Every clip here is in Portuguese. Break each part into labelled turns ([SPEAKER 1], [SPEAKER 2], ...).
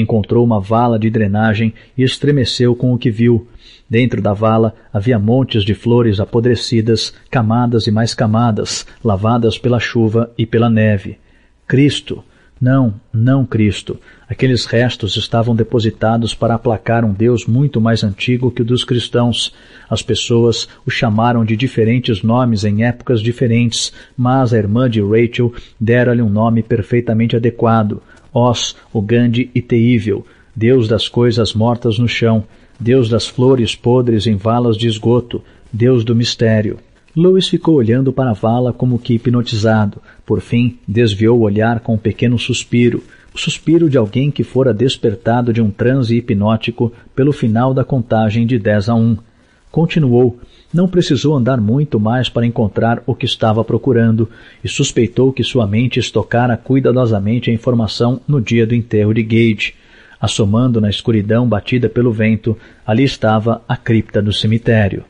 [SPEAKER 1] encontrou uma vala de drenagem e estremeceu com o que viu. Dentro da vala havia montes de flores apodrecidas, camadas e mais camadas, lavadas pela chuva e pela neve. Cristo! Não, não Cristo. Aqueles restos estavam depositados para aplacar um Deus muito mais antigo que o dos cristãos. As pessoas o chamaram de diferentes nomes em épocas diferentes, mas a irmã de Rachel dera-lhe um nome perfeitamente adequado. Oz, o grande e teível, Deus das coisas mortas no chão, Deus das flores podres em valas de esgoto, Deus do mistério. Lewis ficou olhando para a vala como que hipnotizado. Por fim, desviou o olhar com um pequeno suspiro, o suspiro de alguém que fora despertado de um transe hipnótico pelo final da contagem de 10 a 1. Continuou. Não precisou andar muito mais para encontrar o que estava procurando e suspeitou que sua mente estocara cuidadosamente a informação no dia do enterro de Gage. Assomando na escuridão batida pelo vento, ali estava a cripta do cemitério.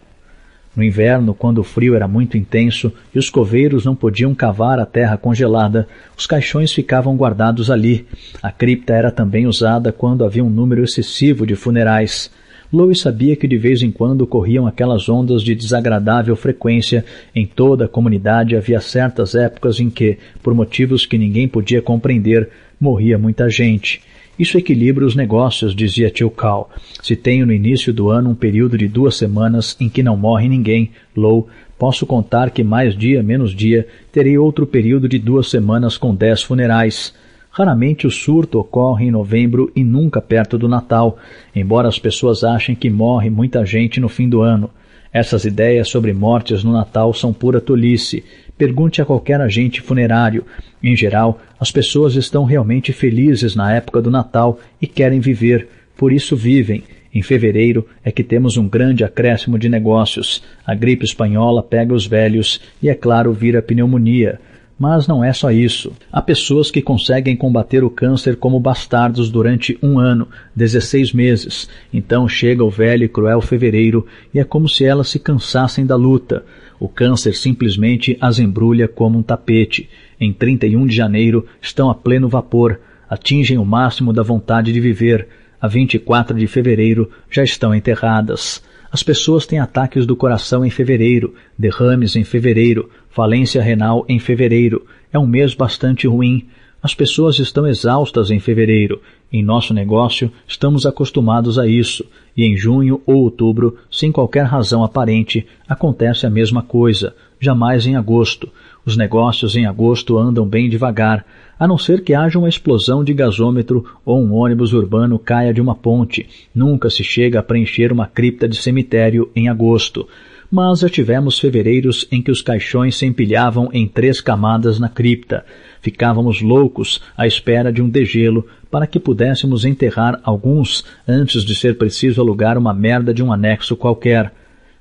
[SPEAKER 1] No inverno, quando o frio era muito intenso e os coveiros não podiam cavar a terra congelada, os caixões ficavam guardados ali. A cripta era também usada quando havia um número excessivo de funerais. Louis sabia que de vez em quando corriam aquelas ondas de desagradável frequência. Em toda a comunidade havia certas épocas em que, por motivos que ninguém podia compreender, morria muita gente. Isso equilibra os negócios, dizia Tio Cal. Se tenho no início do ano um período de duas semanas em que não morre ninguém, Lou, posso contar que mais dia menos dia terei outro período de duas semanas com dez funerais. Raramente o surto ocorre em novembro e nunca perto do Natal, embora as pessoas achem que morre muita gente no fim do ano. Essas ideias sobre mortes no Natal são pura tolice. Pergunte a qualquer agente funerário. Em geral, as pessoas estão realmente felizes na época do Natal e querem viver, por isso vivem. Em fevereiro é que temos um grande acréscimo de negócios. A gripe espanhola pega os velhos e, é claro, vira pneumonia. Mas não é só isso. Há pessoas que conseguem combater o câncer como bastardos durante um ano, 16 meses. Então chega o velho e cruel fevereiro e é como se elas se cansassem da luta. O câncer simplesmente as embrulha como um tapete. Em 31 de janeiro estão a pleno vapor, atingem o máximo da vontade de viver. A 24 de fevereiro já estão enterradas. As pessoas têm ataques do coração em fevereiro, derrames em fevereiro, Falência renal em fevereiro. É um mês bastante ruim. As pessoas estão exaustas em fevereiro. Em nosso negócio, estamos acostumados a isso. E em junho ou outubro, sem qualquer razão aparente, acontece a mesma coisa. Jamais em agosto. Os negócios em agosto andam bem devagar, a não ser que haja uma explosão de gasômetro ou um ônibus urbano caia de uma ponte. Nunca se chega a preencher uma cripta de cemitério em agosto mas já tivemos fevereiros em que os caixões se empilhavam em três camadas na cripta. Ficávamos loucos à espera de um degelo para que pudéssemos enterrar alguns antes de ser preciso alugar uma merda de um anexo qualquer.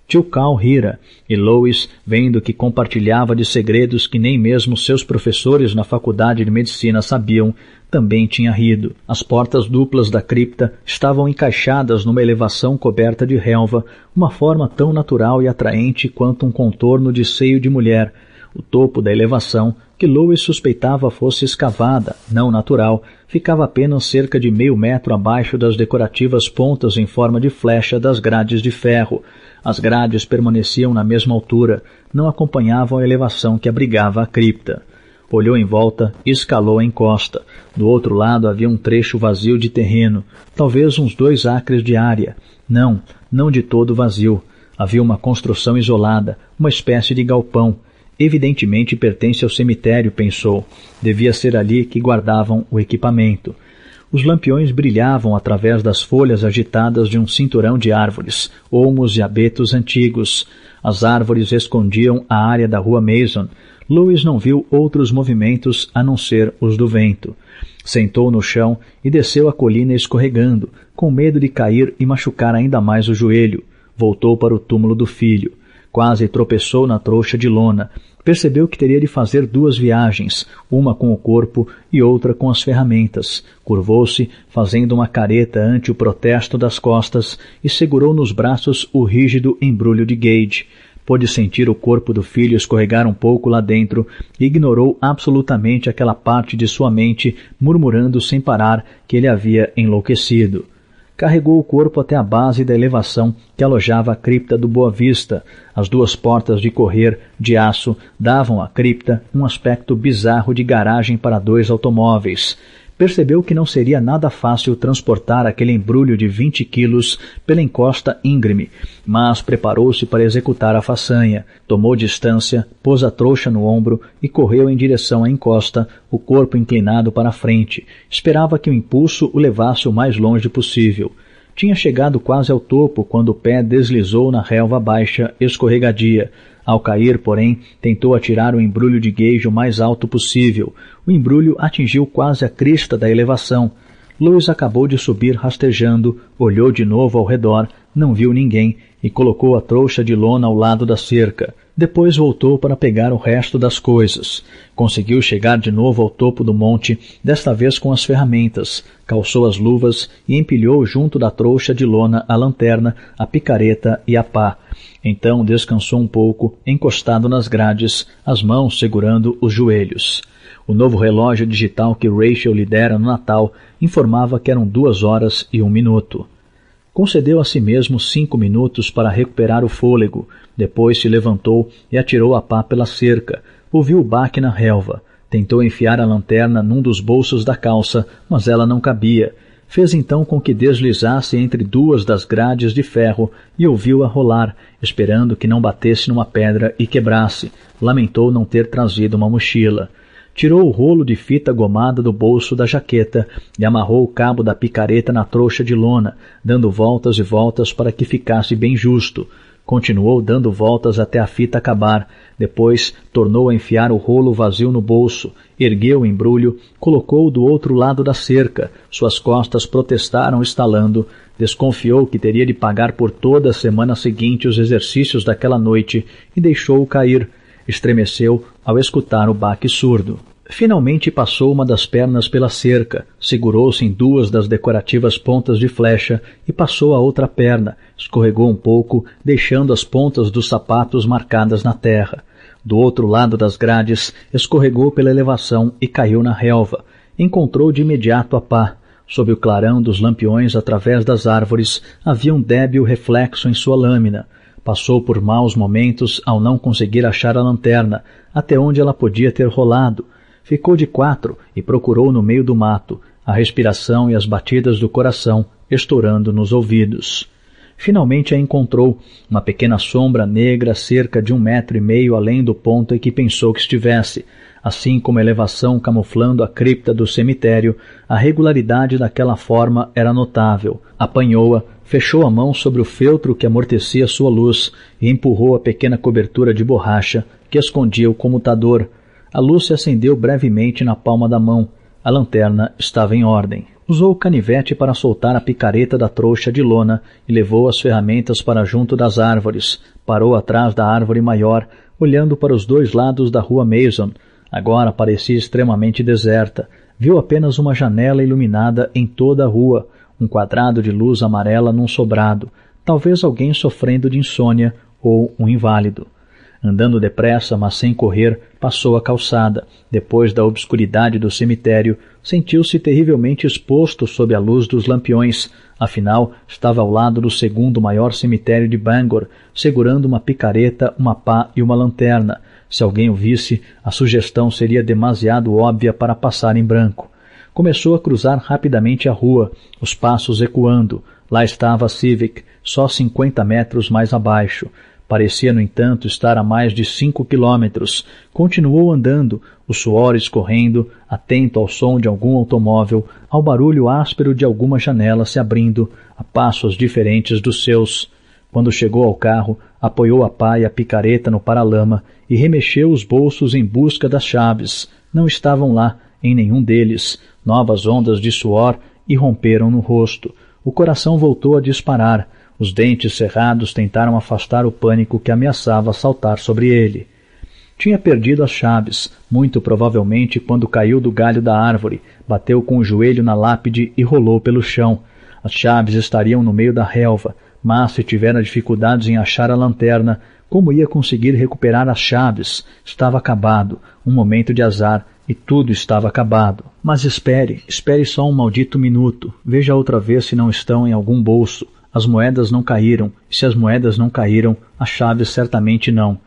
[SPEAKER 1] Tio Cal rira, e Lois, vendo que compartilhava de segredos que nem mesmo seus professores na faculdade de medicina sabiam, também tinha rido. As portas duplas da cripta estavam encaixadas numa elevação coberta de relva, uma forma tão natural e atraente quanto um contorno de seio de mulher. O topo da elevação, que Lois suspeitava fosse escavada, não natural, ficava apenas cerca de meio metro abaixo das decorativas pontas em forma de flecha das grades de ferro as grades permaneciam na mesma altura, não acompanhavam a elevação que abrigava a cripta. Olhou em volta e escalou a encosta. Do outro lado havia um trecho vazio de terreno, talvez uns dois acres de área. Não, não de todo vazio. Havia uma construção isolada, uma espécie de galpão. Evidentemente pertence ao cemitério, pensou. Devia ser ali que guardavam o equipamento. Os lampiões brilhavam através das folhas agitadas de um cinturão de árvores, olmos e abetos antigos. As árvores escondiam a área da rua Mason. Louis não viu outros movimentos a não ser os do vento. Sentou no chão e desceu a colina escorregando, com medo de cair e machucar ainda mais o joelho. Voltou para o túmulo do filho. Quase tropeçou na trouxa de lona, percebeu que teria de fazer duas viagens, uma com o corpo e outra com as ferramentas. Curvou-se, fazendo uma careta ante o protesto das costas, e segurou nos braços o rígido embrulho de Gage. Pôde sentir o corpo do filho escorregar um pouco lá dentro e ignorou absolutamente aquela parte de sua mente, murmurando sem parar que ele havia enlouquecido carregou o corpo até a base da elevação que alojava a cripta do Boa Vista. As duas portas de correr de aço davam à cripta um aspecto bizarro de garagem para dois automóveis percebeu que não seria nada fácil transportar aquele embrulho de 20 quilos pela encosta íngreme, mas preparou-se para executar a façanha. Tomou distância, pôs a trouxa no ombro e correu em direção à encosta, o corpo inclinado para a frente. Esperava que o impulso o levasse o mais longe possível tinha chegado quase ao topo quando o pé deslizou na relva baixa, escorregadia. Ao cair, porém, tentou atirar o embrulho de gueijo o mais alto possível. O embrulho atingiu quase a crista da elevação. Louis acabou de subir rastejando, olhou de novo ao redor, não viu ninguém e colocou a trouxa de lona ao lado da cerca. Depois voltou para pegar o resto das coisas. Conseguiu chegar de novo ao topo do monte, desta vez com as ferramentas, calçou as luvas e empilhou junto da trouxa de lona a lanterna, a picareta e a pá. Então descansou um pouco, encostado nas grades, as mãos segurando os joelhos. O novo relógio digital que Rachel lhe dera no Natal informava que eram duas horas e um minuto concedeu a si mesmo cinco minutos para recuperar o fôlego. Depois se levantou e atirou a pá pela cerca. Ouviu o baque na relva. Tentou enfiar a lanterna num dos bolsos da calça, mas ela não cabia. Fez então com que deslizasse entre duas das grades de ferro e ouviu-a rolar, esperando que não batesse numa pedra e quebrasse. Lamentou não ter trazido uma mochila tirou o rolo de fita gomada do bolso da jaqueta e amarrou o cabo da picareta na trouxa de lona, dando voltas e voltas para que ficasse bem justo. Continuou dando voltas até a fita acabar. Depois tornou a enfiar o rolo vazio no bolso, ergueu o embrulho, colocou-o do outro lado da cerca. Suas costas protestaram estalando. Desconfiou que teria de pagar por toda a semana seguinte os exercícios daquela noite e deixou-o cair Estremeceu ao escutar o baque surdo. Finalmente passou uma das pernas pela cerca, segurou-se em duas das decorativas pontas de flecha e passou a outra perna, escorregou um pouco, deixando as pontas dos sapatos marcadas na terra. Do outro lado das grades, escorregou pela elevação e caiu na relva. Encontrou de imediato a pá. Sob o clarão dos lampiões através das árvores, havia um débil reflexo em sua lâmina. Passou por maus momentos ao não conseguir achar a lanterna, até onde ela podia ter rolado. Ficou de quatro e procurou no meio do mato, a respiração e as batidas do coração estourando nos ouvidos. Finalmente a encontrou, uma pequena sombra negra cerca de um metro e meio além do ponto em que pensou que estivesse, assim como a elevação camuflando a cripta do cemitério, a regularidade daquela forma era notável. Apanhou-a fechou a mão sobre o feltro que amortecia sua luz e empurrou a pequena cobertura de borracha que escondia o comutador. A luz se acendeu brevemente na palma da mão. A lanterna estava em ordem. Usou o canivete para soltar a picareta da trouxa de lona e levou as ferramentas para junto das árvores. Parou atrás da árvore maior, olhando para os dois lados da rua Mason. Agora parecia extremamente deserta. Viu apenas uma janela iluminada em toda a rua um quadrado de luz amarela num sobrado, talvez alguém sofrendo de insônia ou um inválido. Andando depressa, mas sem correr, passou a calçada. Depois da obscuridade do cemitério, sentiu-se terrivelmente exposto sob a luz dos lampiões. Afinal, estava ao lado do segundo maior cemitério de Bangor, segurando uma picareta, uma pá e uma lanterna. Se alguém o visse, a sugestão seria demasiado óbvia para passar em branco começou a cruzar rapidamente a rua, os passos ecoando. Lá estava a Civic, só cinquenta metros mais abaixo. Parecia, no entanto, estar a mais de cinco quilômetros. Continuou andando, o suor escorrendo, atento ao som de algum automóvel, ao barulho áspero de alguma janela se abrindo, a passos diferentes dos seus. Quando chegou ao carro, apoiou a pá e a picareta no paralama e remexeu os bolsos em busca das chaves. Não estavam lá, em nenhum deles, novas ondas de suor irromperam no rosto. O coração voltou a disparar. Os dentes cerrados tentaram afastar o pânico que ameaçava saltar sobre ele. Tinha perdido as chaves, muito provavelmente quando caiu do galho da árvore, bateu com o joelho na lápide e rolou pelo chão. As chaves estariam no meio da relva, mas se tivera dificuldades em achar a lanterna, como ia conseguir recuperar as chaves? Estava acabado, um momento de azar, e tudo estava acabado. Mas espere, espere só um maldito minuto. Veja outra vez se não estão em algum bolso. As moedas não caíram. Se as moedas não caíram, as chaves certamente não.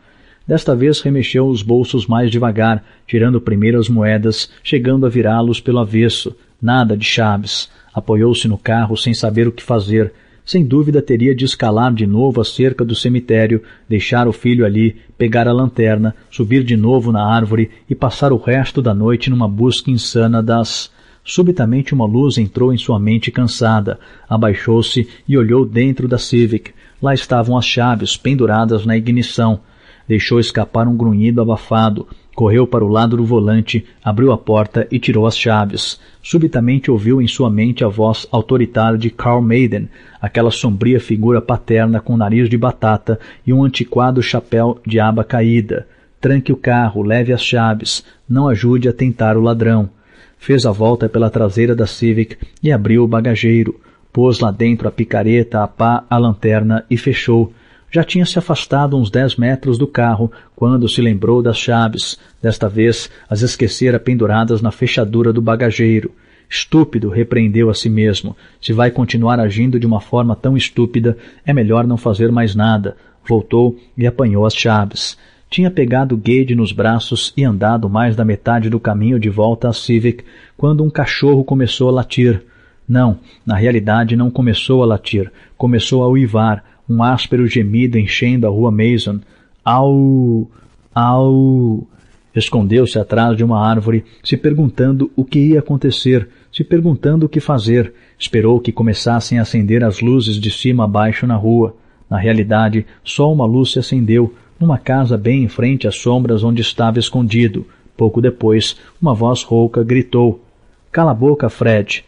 [SPEAKER 1] Desta vez remexeu os bolsos mais devagar, tirando primeiro as moedas, chegando a virá-los pelo avesso. Nada de chaves. Apoiou-se no carro sem saber o que fazer sem dúvida teria de escalar de novo a cerca do cemitério, deixar o filho ali, pegar a lanterna, subir de novo na árvore e passar o resto da noite numa busca insana das. Subitamente uma luz entrou em sua mente cansada. Abaixou-se e olhou dentro da Civic. Lá estavam as chaves penduradas na ignição. Deixou escapar um grunhido abafado. Correu para o lado do volante, abriu a porta e tirou as chaves. Subitamente ouviu em sua mente a voz autoritária de Carl Maiden, aquela sombria figura paterna com nariz de batata e um antiquado chapéu de aba caída. Tranque o carro, leve as chaves, não ajude a tentar o ladrão. Fez a volta pela traseira da Civic e abriu o bagageiro. Pôs lá dentro a picareta, a pá, a lanterna e fechou já tinha se afastado uns dez metros do carro quando se lembrou das chaves. Desta vez, as esquecera penduradas na fechadura do bagageiro. Estúpido, repreendeu a si mesmo. Se vai continuar agindo de uma forma tão estúpida, é melhor não fazer mais nada. Voltou e apanhou as chaves. Tinha pegado Gade nos braços e andado mais da metade do caminho de volta a Civic quando um cachorro começou a latir. Não, na realidade não começou a latir, começou a uivar, um áspero gemido enchendo a rua Mason. Au! Au! Escondeu-se atrás de uma árvore, se perguntando o que ia acontecer, se perguntando o que fazer. Esperou que começassem a acender as luzes de cima a baixo na rua. Na realidade, só uma luz se acendeu, numa casa bem em frente às sombras onde estava escondido. Pouco depois, uma voz rouca gritou: Cala a boca, Fred!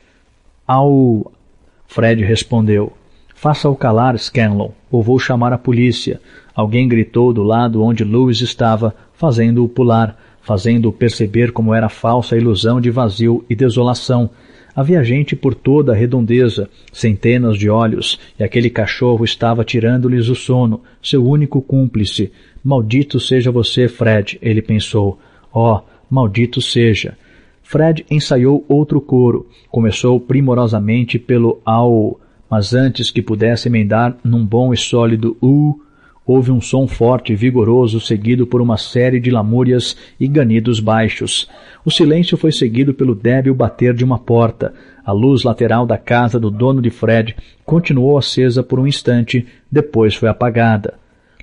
[SPEAKER 1] Au! Fred respondeu: Faça-o calar, Scanlon, ou vou chamar a polícia. Alguém gritou do lado onde Lewis estava, fazendo-o pular, fazendo-o perceber como era falsa a ilusão de vazio e desolação. Havia gente por toda a redondeza, centenas de olhos, e aquele cachorro estava tirando-lhes o sono, seu único cúmplice. Maldito seja você, Fred, ele pensou. Oh, maldito seja. Fred ensaiou outro coro. Começou primorosamente pelo Au mas antes que pudesse emendar num bom e sólido U, houve um som forte e vigoroso, seguido por uma série de lamúrias e ganidos baixos. O silêncio foi seguido pelo débil bater de uma porta. A luz lateral da casa do dono de Fred continuou acesa por um instante, depois foi apagada.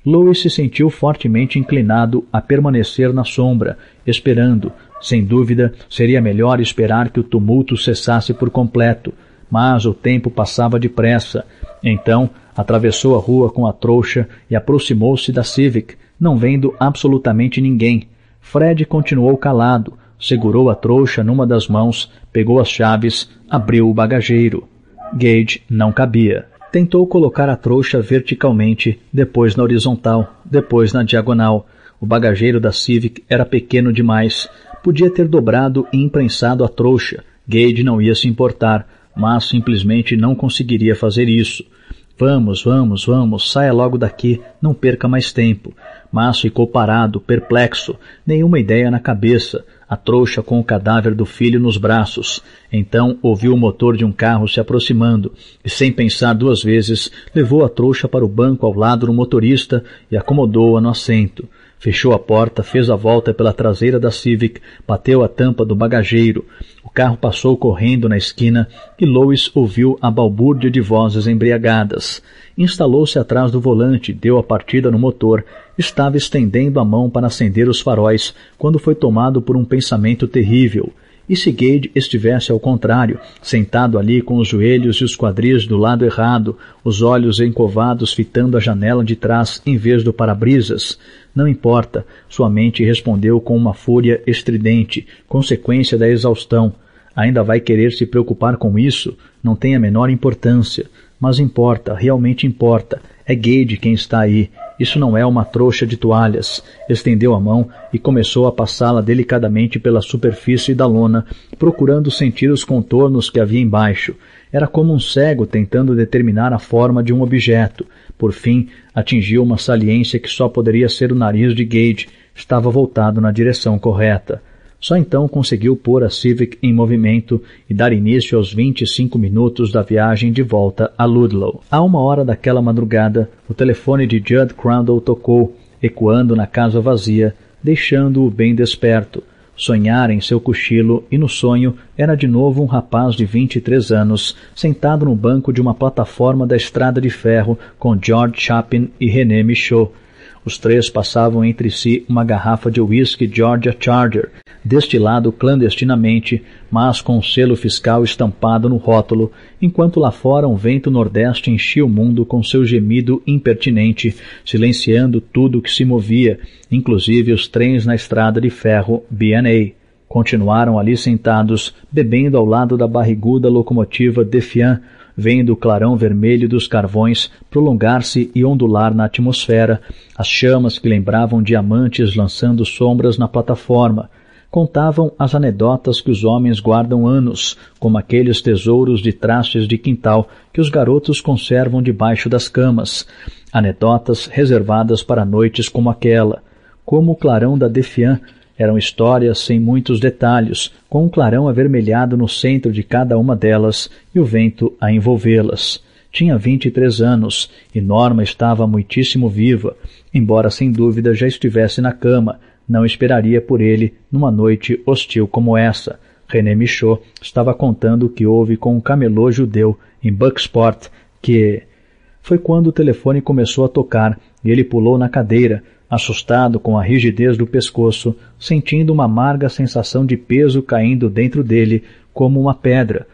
[SPEAKER 1] Louis se sentiu fortemente inclinado a permanecer na sombra, esperando. Sem dúvida, seria melhor esperar que o tumulto cessasse por completo mas o tempo passava depressa. Então, atravessou a rua com a trouxa e aproximou-se da Civic, não vendo absolutamente ninguém. Fred continuou calado, segurou a trouxa numa das mãos, pegou as chaves, abriu o bagageiro. Gage não cabia. Tentou colocar a trouxa verticalmente, depois na horizontal, depois na diagonal. O bagageiro da Civic era pequeno demais. Podia ter dobrado e imprensado a trouxa. Gage não ia se importar mas simplesmente não conseguiria fazer isso. Vamos, vamos, vamos, saia logo daqui, não perca mais tempo. Mas ficou parado, perplexo, nenhuma ideia na cabeça, a trouxa com o cadáver do filho nos braços. Então ouviu o motor de um carro se aproximando e, sem pensar duas vezes, levou a trouxa para o banco ao lado do motorista e acomodou-a no assento. Fechou a porta, fez a volta pela traseira da Civic, bateu a tampa do bagageiro. O carro passou correndo na esquina e Lois ouviu a balbúrdia de vozes embriagadas. Instalou-se atrás do volante, deu a partida no motor, estava estendendo a mão para acender os faróis quando foi tomado por um pensamento terrível e se Gade estivesse ao contrário, sentado ali com os joelhos e os quadris do lado errado, os olhos encovados fitando a janela de trás em vez do para-brisas. Não importa, sua mente respondeu com uma fúria estridente, consequência da exaustão. Ainda vai querer se preocupar com isso? Não tem a menor importância. Mas importa, realmente importa. É Gade quem está aí, isso não é uma trouxa de toalhas. Estendeu a mão e começou a passá-la delicadamente pela superfície da lona, procurando sentir os contornos que havia embaixo. Era como um cego tentando determinar a forma de um objeto. Por fim, atingiu uma saliência que só poderia ser o nariz de Gage. Estava voltado na direção correta. Só então conseguiu pôr a Civic em movimento e dar início aos 25 minutos da viagem de volta a Ludlow. A uma hora daquela madrugada, o telefone de Judd Crandall tocou, ecoando na casa vazia, deixando-o bem desperto. Sonhar em seu cochilo e no sonho era de novo um rapaz de 23 anos, sentado no banco de uma plataforma da estrada de ferro com George Chapin e René Michaud os três passavam entre si uma garrafa de whisky Georgia Charger, destilado clandestinamente, mas com o um selo fiscal estampado no rótulo, enquanto lá fora um vento nordeste enchia o mundo com seu gemido impertinente, silenciando tudo que se movia, inclusive os trens na estrada de ferro B&A. Continuaram ali sentados, bebendo ao lado da barriguda locomotiva Defiant, vendo o clarão vermelho dos carvões prolongar-se e ondular na atmosfera, as chamas que lembravam diamantes lançando sombras na plataforma. Contavam as anedotas que os homens guardam anos, como aqueles tesouros de trastes de quintal que os garotos conservam debaixo das camas, anedotas reservadas para noites como aquela, como o clarão da Defiant eram histórias sem muitos detalhes, com um clarão avermelhado no centro de cada uma delas e o vento a envolvê-las. Tinha vinte e três anos e Norma estava muitíssimo viva, embora sem dúvida já estivesse na cama, não esperaria por ele numa noite hostil como essa. René Michaud estava contando o que houve com um camelô judeu em Bucksport, que foi quando o telefone começou a tocar e ele pulou na cadeira, assustado com a rigidez do pescoço, sentindo uma amarga sensação de peso caindo dentro dele, como uma pedra.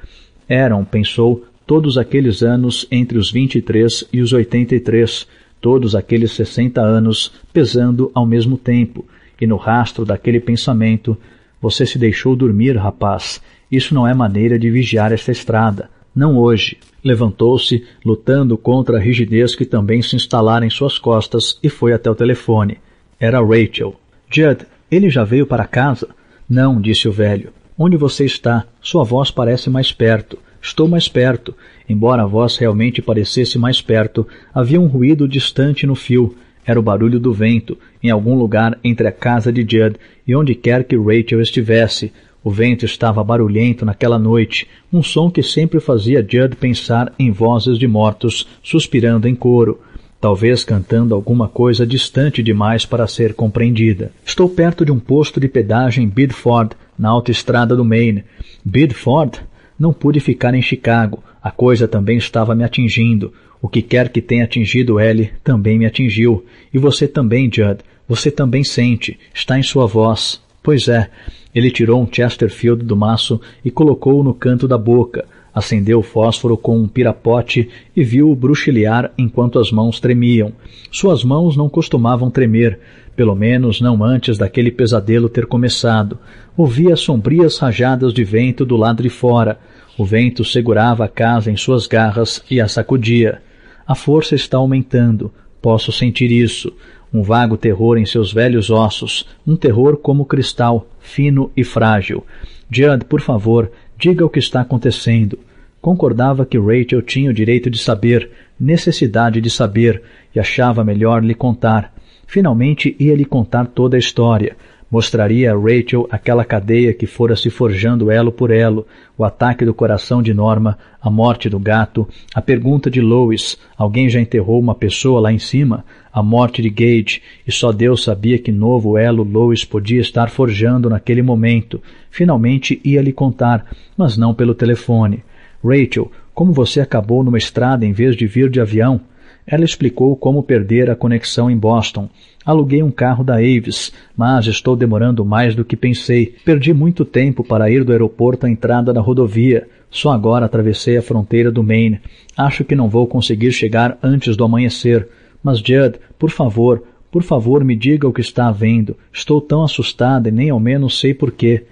[SPEAKER 1] Eram, pensou, todos aqueles anos entre os 23 e os 83, todos aqueles 60 anos pesando ao mesmo tempo, e no rastro daquele pensamento, você se deixou dormir, rapaz. Isso não é maneira de vigiar esta estrada não hoje. Levantou-se, lutando contra a rigidez que também se instalara em suas costas, e foi até o telefone. Era Rachel. Judd, ele já veio para casa? Não, disse o velho. Onde você está? Sua voz parece mais perto. Estou mais perto. Embora a voz realmente parecesse mais perto, havia um ruído distante no fio. Era o barulho do vento, em algum lugar entre a casa de Judd e onde quer que Rachel estivesse, o vento estava barulhento naquela noite, um som que sempre fazia Judd pensar em vozes de mortos suspirando em coro, talvez cantando alguma coisa distante demais para ser compreendida. Estou perto de um posto de pedágio em Bidford, na autoestrada do Maine. Bidford? Não pude ficar em Chicago. A coisa também estava me atingindo. O que quer que tenha atingido ele também me atingiu. E você também, Judd. Você também sente. Está em sua voz. Pois é, ele tirou um Chesterfield do maço e colocou-o no canto da boca, acendeu o fósforo com um pirapote e viu-o bruxilhar enquanto as mãos tremiam. Suas mãos não costumavam tremer, pelo menos não antes daquele pesadelo ter começado. Ouvia sombrias rajadas de vento do lado de fora. O vento segurava a casa em suas garras e a sacudia. A força está aumentando. Posso sentir isso um vago terror em seus velhos ossos, um terror como cristal, fino e frágil. Judd, por favor, diga o que está acontecendo. Concordava que Rachel tinha o direito de saber, necessidade de saber, e achava melhor lhe contar. Finalmente ia lhe contar toda a história mostraria a Rachel aquela cadeia que fora se forjando elo por elo, o ataque do coração de Norma, a morte do gato, a pergunta de Lois, alguém já enterrou uma pessoa lá em cima, a morte de Gage, e só Deus sabia que novo elo Lois podia estar forjando naquele momento. Finalmente ia lhe contar, mas não pelo telefone. Rachel, como você acabou numa estrada em vez de vir de avião? Ela explicou como perder a conexão em Boston Aluguei um carro da Avis, mas estou demorando mais do que pensei. Perdi muito tempo para ir do aeroporto à entrada da rodovia. Só agora atravessei a fronteira do Maine. Acho que não vou conseguir chegar antes do amanhecer. Mas, Judd, por favor, por favor, me diga o que está havendo. Estou tão assustada e nem ao menos sei porquê.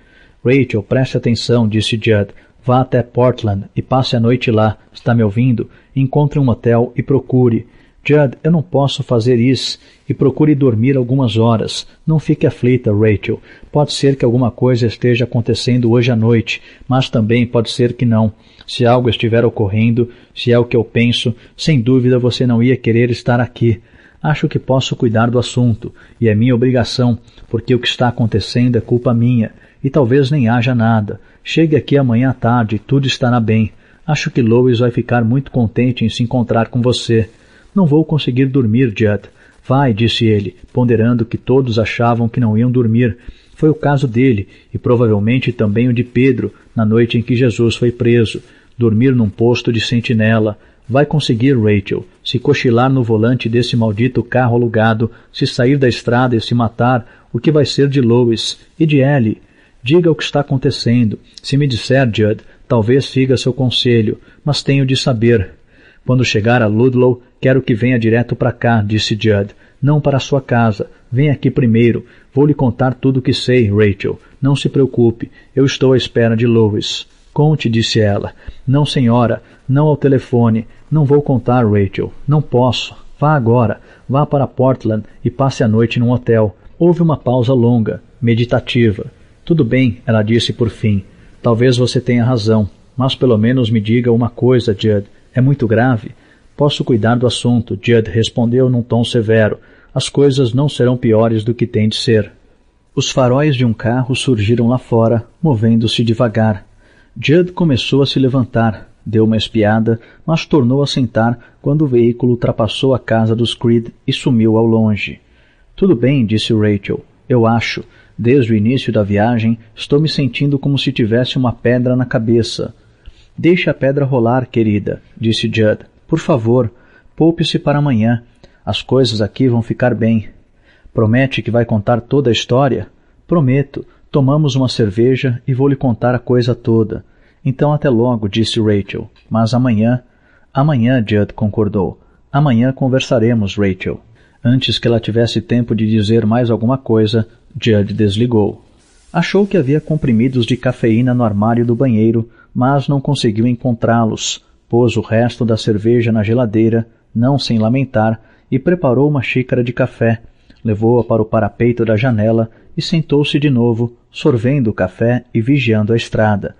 [SPEAKER 1] Rachel, preste atenção, disse Judd. Vá até Portland e passe a noite lá. Está me ouvindo? Encontre um hotel e procure. Judd, eu não posso fazer isso e procure dormir algumas horas. Não fique aflita, Rachel. Pode ser que alguma coisa esteja acontecendo hoje à noite, mas também pode ser que não. Se algo estiver ocorrendo, se é o que eu penso, sem dúvida você não ia querer estar aqui. Acho que posso cuidar do assunto, e é minha obrigação, porque o que está acontecendo é culpa minha, e talvez nem haja nada. Chegue aqui amanhã à tarde, e tudo estará bem. Acho que Lois vai ficar muito contente em se encontrar com você. Não vou conseguir dormir, Judd. Vai, disse ele, ponderando que todos achavam que não iam dormir. Foi o caso dele, e provavelmente também o de Pedro, na noite em que Jesus foi preso. Dormir num posto de sentinela. Vai conseguir, Rachel, se cochilar no volante desse maldito carro alugado, se sair da estrada e se matar, o que vai ser de Lois e de Ellie? Diga o que está acontecendo. Se me disser, Judd, talvez siga seu conselho, mas tenho de saber. Quando chegar a Ludlow, quero que venha direto para cá, disse Judd. Não para sua casa. Vem aqui primeiro. Vou lhe contar tudo o que sei, Rachel. Não se preocupe. Eu estou à espera de Lewis. Conte, disse ela. Não, senhora. Não ao telefone. Não vou contar, Rachel. Não posso. Vá agora. Vá para Portland e passe a noite num hotel. Houve uma pausa longa, meditativa. Tudo bem, ela disse por fim. Talvez você tenha razão, mas pelo menos me diga uma coisa, Judd. É muito grave. Posso cuidar do assunto, Judd respondeu num tom severo. As coisas não serão piores do que têm de ser. Os faróis de um carro surgiram lá fora, movendo-se devagar. Judd começou a se levantar, deu uma espiada, mas tornou a sentar quando o veículo ultrapassou a casa dos Creed e sumiu ao longe. Tudo bem, disse Rachel. Eu acho. Desde o início da viagem, estou me sentindo como se tivesse uma pedra na cabeça. Deixe a pedra rolar, querida, disse Judd. Por favor, poupe-se para amanhã. As coisas aqui vão ficar bem. Promete que vai contar toda a história? Prometo. Tomamos uma cerveja e vou lhe contar a coisa toda. Então até logo, disse Rachel. Mas amanhã. Amanhã, Judd concordou. Amanhã conversaremos, Rachel. Antes que ela tivesse tempo de dizer mais alguma coisa, Judd desligou. Achou que havia comprimidos de cafeína no armário do banheiro, mas não conseguiu encontrá-los. Pôs o resto da cerveja na geladeira, não sem lamentar, e preparou uma xícara de café. Levou-a para o parapeito da janela e sentou-se de novo, sorvendo o café e vigiando a estrada.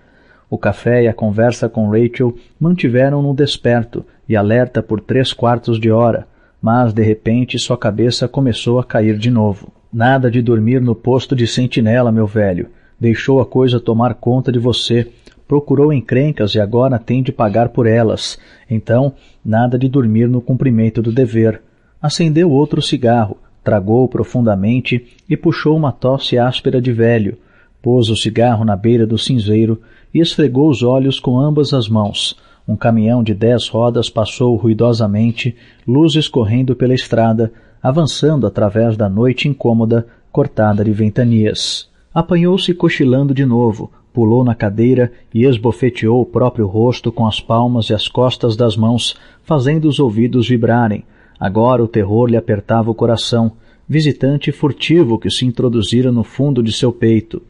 [SPEAKER 1] O café e a conversa com Rachel mantiveram-no desperto e alerta por três quartos de hora, mas de repente sua cabeça começou a cair de novo. Nada de dormir no posto de sentinela, meu velho. Deixou a coisa tomar conta de você procurou encrencas e agora tem de pagar por elas. Então, nada de dormir no cumprimento do dever. Acendeu outro cigarro, tragou profundamente e puxou uma tosse áspera de velho. Pôs o cigarro na beira do cinzeiro e esfregou os olhos com ambas as mãos. Um caminhão de dez rodas passou ruidosamente, luzes correndo pela estrada, avançando através da noite incômoda, cortada de ventanias. Apanhou-se cochilando de novo, pulou na cadeira e esbofeteou o próprio rosto com as palmas e as costas das mãos, fazendo os ouvidos vibrarem. Agora o terror lhe apertava o coração, visitante furtivo que se introduzira no fundo de seu peito.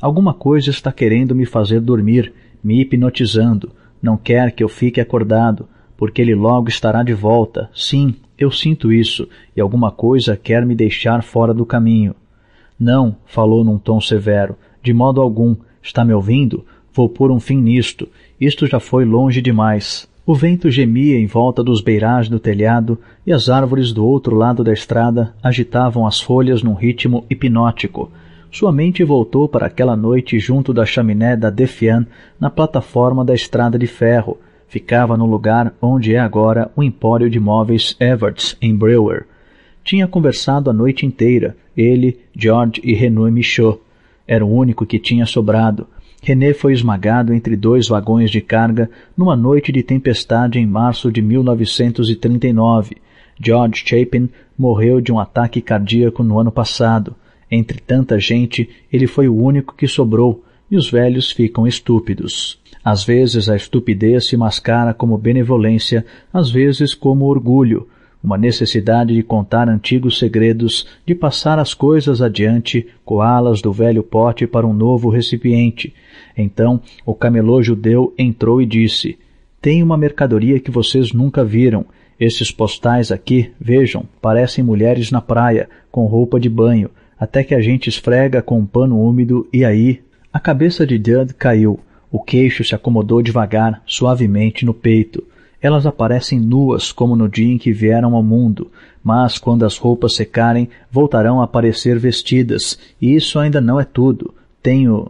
[SPEAKER 1] Alguma coisa está querendo me fazer dormir, me hipnotizando. Não quer que eu fique acordado, porque ele logo estará de volta. Sim, eu sinto isso, e alguma coisa quer me deixar fora do caminho. Não, falou num tom severo, de modo algum Está me ouvindo? Vou pôr um fim nisto. Isto já foi longe demais. O vento gemia em volta dos beirais do telhado e as árvores do outro lado da estrada agitavam as folhas num ritmo hipnótico. Sua mente voltou para aquela noite junto da chaminé da Defian na plataforma da estrada de ferro. Ficava no lugar onde é agora o empório de móveis Everts, em Brewer. Tinha conversado a noite inteira, ele, George e Renoui Michaud, era o único que tinha sobrado. René foi esmagado entre dois vagões de carga numa noite de tempestade em março de 1939. George Chapin morreu de um ataque cardíaco no ano passado. Entre tanta gente, ele foi o único que sobrou, e os velhos ficam estúpidos. Às vezes a estupidez se mascara como benevolência, às vezes como orgulho, uma necessidade de contar antigos segredos, de passar as coisas adiante, coá-las do velho pote para um novo recipiente. Então o camelô judeu entrou e disse: Tem uma mercadoria que vocês nunca viram. Esses postais aqui, vejam, parecem mulheres na praia, com roupa de banho, até que a gente esfrega com um pano úmido e aí. A cabeça de Dud caiu. O queixo se acomodou devagar, suavemente no peito. Elas aparecem nuas como no dia em que vieram ao mundo, mas quando as roupas secarem, voltarão a aparecer vestidas, e isso ainda não é tudo. Tenho.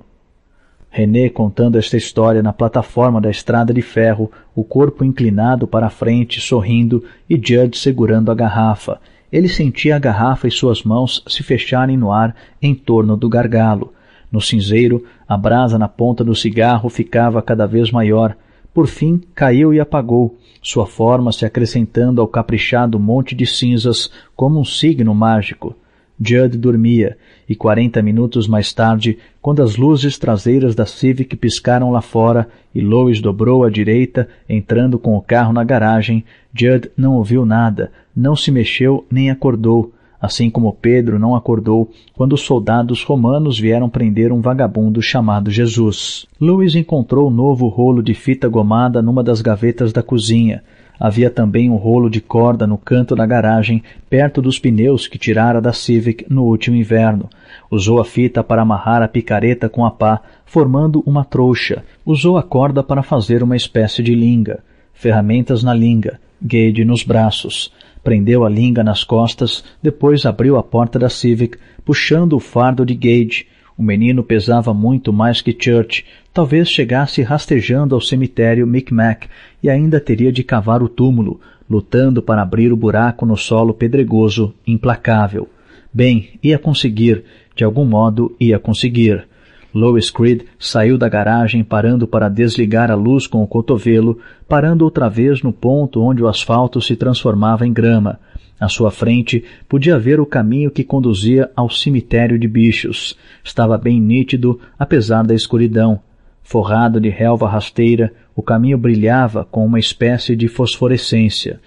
[SPEAKER 1] René contando esta história na plataforma da estrada de ferro, o corpo inclinado para a frente, sorrindo, e Judd segurando a garrafa. Ele sentia a garrafa e suas mãos se fecharem no ar em torno do gargalo. No cinzeiro, a brasa na ponta do cigarro ficava cada vez maior, por fim caiu e apagou, sua forma se acrescentando ao caprichado monte de cinzas como um signo mágico. Judd dormia, e quarenta minutos mais tarde, quando as luzes traseiras da Civic piscaram lá fora e Lois dobrou à direita, entrando com o carro na garagem, Judd não ouviu nada, não se mexeu nem acordou, Assim como Pedro não acordou quando os soldados romanos vieram prender um vagabundo chamado Jesus. Luiz encontrou um novo rolo de fita gomada numa das gavetas da cozinha. Havia também um rolo de corda no canto da garagem, perto dos pneus que tirara da Civic no último inverno. Usou a fita para amarrar a picareta com a pá, formando uma trouxa. Usou a corda para fazer uma espécie de linga. Ferramentas na linga Gage nos braços. Prendeu a linga nas costas, depois abriu a porta da Civic, puxando o fardo de Gage. O menino pesava muito mais que Church. Talvez chegasse rastejando ao cemitério Micmac e ainda teria de cavar o túmulo, lutando para abrir o buraco no solo pedregoso, implacável. Bem, ia conseguir. De algum modo ia conseguir. Lois Creed saiu da garagem parando para desligar a luz com o cotovelo, parando outra vez no ponto onde o asfalto se transformava em grama. À sua frente podia ver o caminho que conduzia ao cemitério de bichos. Estava bem nítido, apesar da escuridão. Forrado de relva rasteira, o caminho brilhava com uma espécie de fosforescência.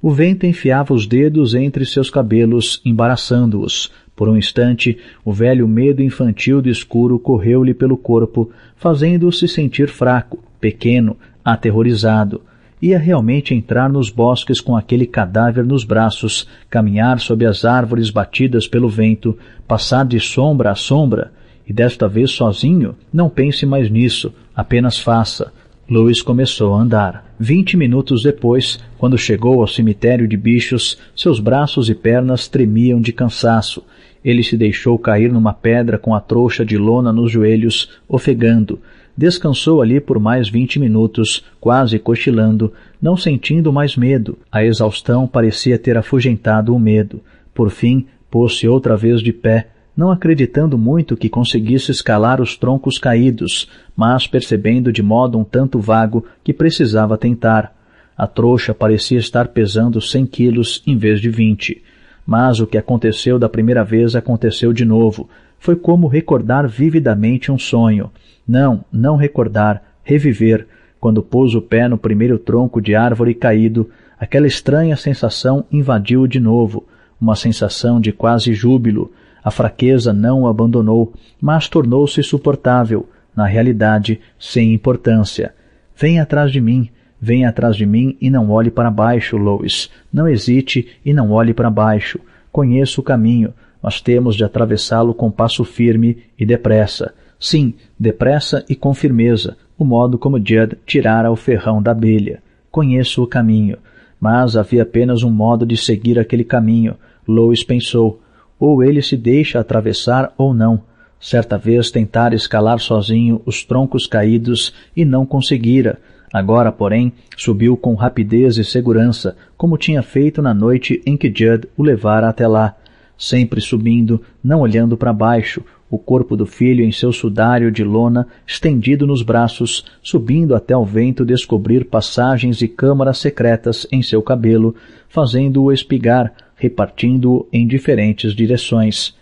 [SPEAKER 1] O vento enfiava os dedos entre seus cabelos, embaraçando-os, por um instante, o velho medo infantil do escuro correu-lhe pelo corpo, fazendo-o se sentir fraco, pequeno, aterrorizado. Ia realmente entrar nos bosques com aquele cadáver nos braços, caminhar sob as árvores batidas pelo vento, passar de sombra a sombra, e desta vez sozinho, não pense mais nisso, apenas faça. Lewis começou a andar. Vinte minutos depois, quando chegou ao cemitério de bichos, seus braços e pernas tremiam de cansaço. Ele se deixou cair numa pedra com a trouxa de lona nos joelhos, ofegando. Descansou ali por mais vinte minutos, quase cochilando, não sentindo mais medo. A exaustão parecia ter afugentado o medo. Por fim, pôs-se outra vez de pé, não acreditando muito que conseguisse escalar os troncos caídos, mas percebendo de modo um tanto vago que precisava tentar. A trouxa parecia estar pesando cem quilos em vez de vinte. Mas o que aconteceu da primeira vez aconteceu de novo. Foi como recordar vividamente um sonho. Não, não recordar, reviver. Quando pôs o pé no primeiro tronco de árvore caído, aquela estranha sensação invadiu-o de novo, uma sensação de quase júbilo, a fraqueza não o abandonou, mas tornou-se suportável, na realidade, sem importância. Vem atrás de mim, vem atrás de mim e não olhe para baixo, Lois. Não hesite e não olhe para baixo. Conheço o caminho, mas temos de atravessá-lo com passo firme e depressa. Sim, depressa e com firmeza, o modo como Judd tirara o ferrão da abelha. Conheço o caminho. Mas havia apenas um modo de seguir aquele caminho. Lois pensou ou ele se deixa atravessar ou não. Certa vez tentara escalar sozinho os troncos caídos e não conseguira. Agora, porém, subiu com rapidez e segurança, como tinha feito na noite em que Judd o levara até lá. Sempre subindo, não olhando para baixo, o corpo do filho em seu sudário de lona, estendido nos braços, subindo até o vento descobrir passagens e câmaras secretas em seu cabelo, fazendo-o espigar, repartindo-o em diferentes direções.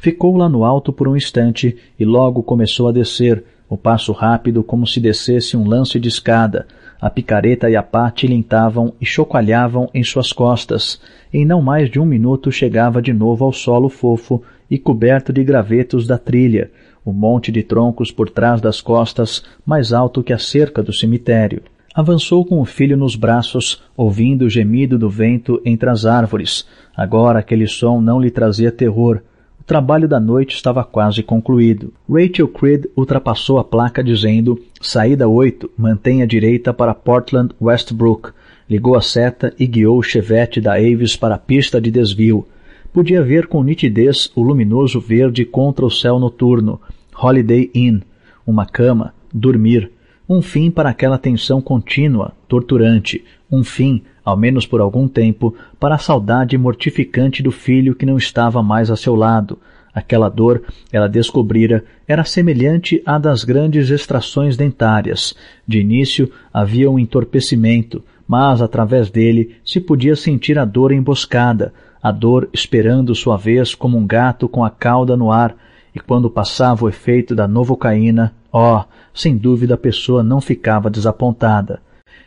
[SPEAKER 1] Ficou lá no alto por um instante e logo começou a descer, o passo rápido como se descesse um lance de escada. A picareta e a pá tilintavam e chocalhavam em suas costas. Em não mais de um minuto chegava de novo ao solo fofo e coberto de gravetos da trilha, o um monte de troncos por trás das costas, mais alto que a cerca do cemitério avançou com o filho nos braços, ouvindo o gemido do vento entre as árvores. Agora aquele som não lhe trazia terror. O trabalho da noite estava quase concluído. Rachel Creed ultrapassou a placa dizendo: Saída 8, mantenha a direita para Portland Westbrook. Ligou a seta e guiou o chevette da Avis para a pista de desvio. Podia ver com nitidez o luminoso verde contra o céu noturno. Holiday Inn. Uma cama. Dormir um fim para aquela tensão contínua, torturante, um fim, ao menos por algum tempo, para a saudade mortificante do filho que não estava mais a seu lado. Aquela dor, ela descobrira, era semelhante à das grandes extrações dentárias. De início havia um entorpecimento, mas através dele se podia sentir a dor emboscada, a dor esperando sua vez como um gato com a cauda no ar, e quando passava o efeito da novocaína, ó, oh, sem dúvida a pessoa não ficava desapontada.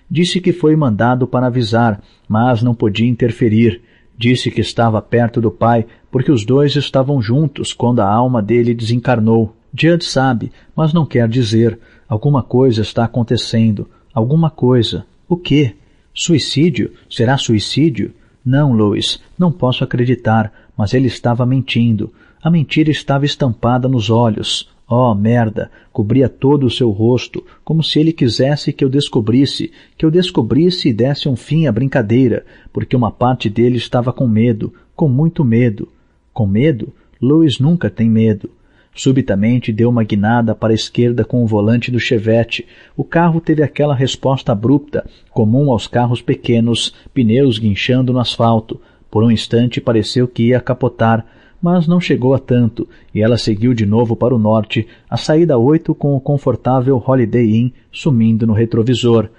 [SPEAKER 1] Disse que foi mandado para avisar, mas não podia interferir. Disse que estava perto do pai, porque os dois estavam juntos quando a alma dele desencarnou. Judd sabe, mas não quer dizer. Alguma coisa está acontecendo. Alguma coisa. O quê? Suicídio? Será suicídio? Não, Louis, não posso acreditar, mas ele estava mentindo. A mentira estava estampada nos olhos. Oh, merda! Cobria todo o seu rosto, como se ele quisesse que eu descobrisse, que eu descobrisse e desse um fim à brincadeira, porque uma parte dele estava com medo, com muito medo. Com medo? Louis nunca tem medo. Subitamente deu uma guinada para a esquerda com o volante do Chevette. O carro teve aquela resposta abrupta, comum aos carros pequenos, pneus guinchando no asfalto. Por um instante pareceu que ia capotar, mas não chegou a tanto, e ela seguiu de novo para o norte, a saída 8 com o confortável Holiday Inn sumindo no retrovisor.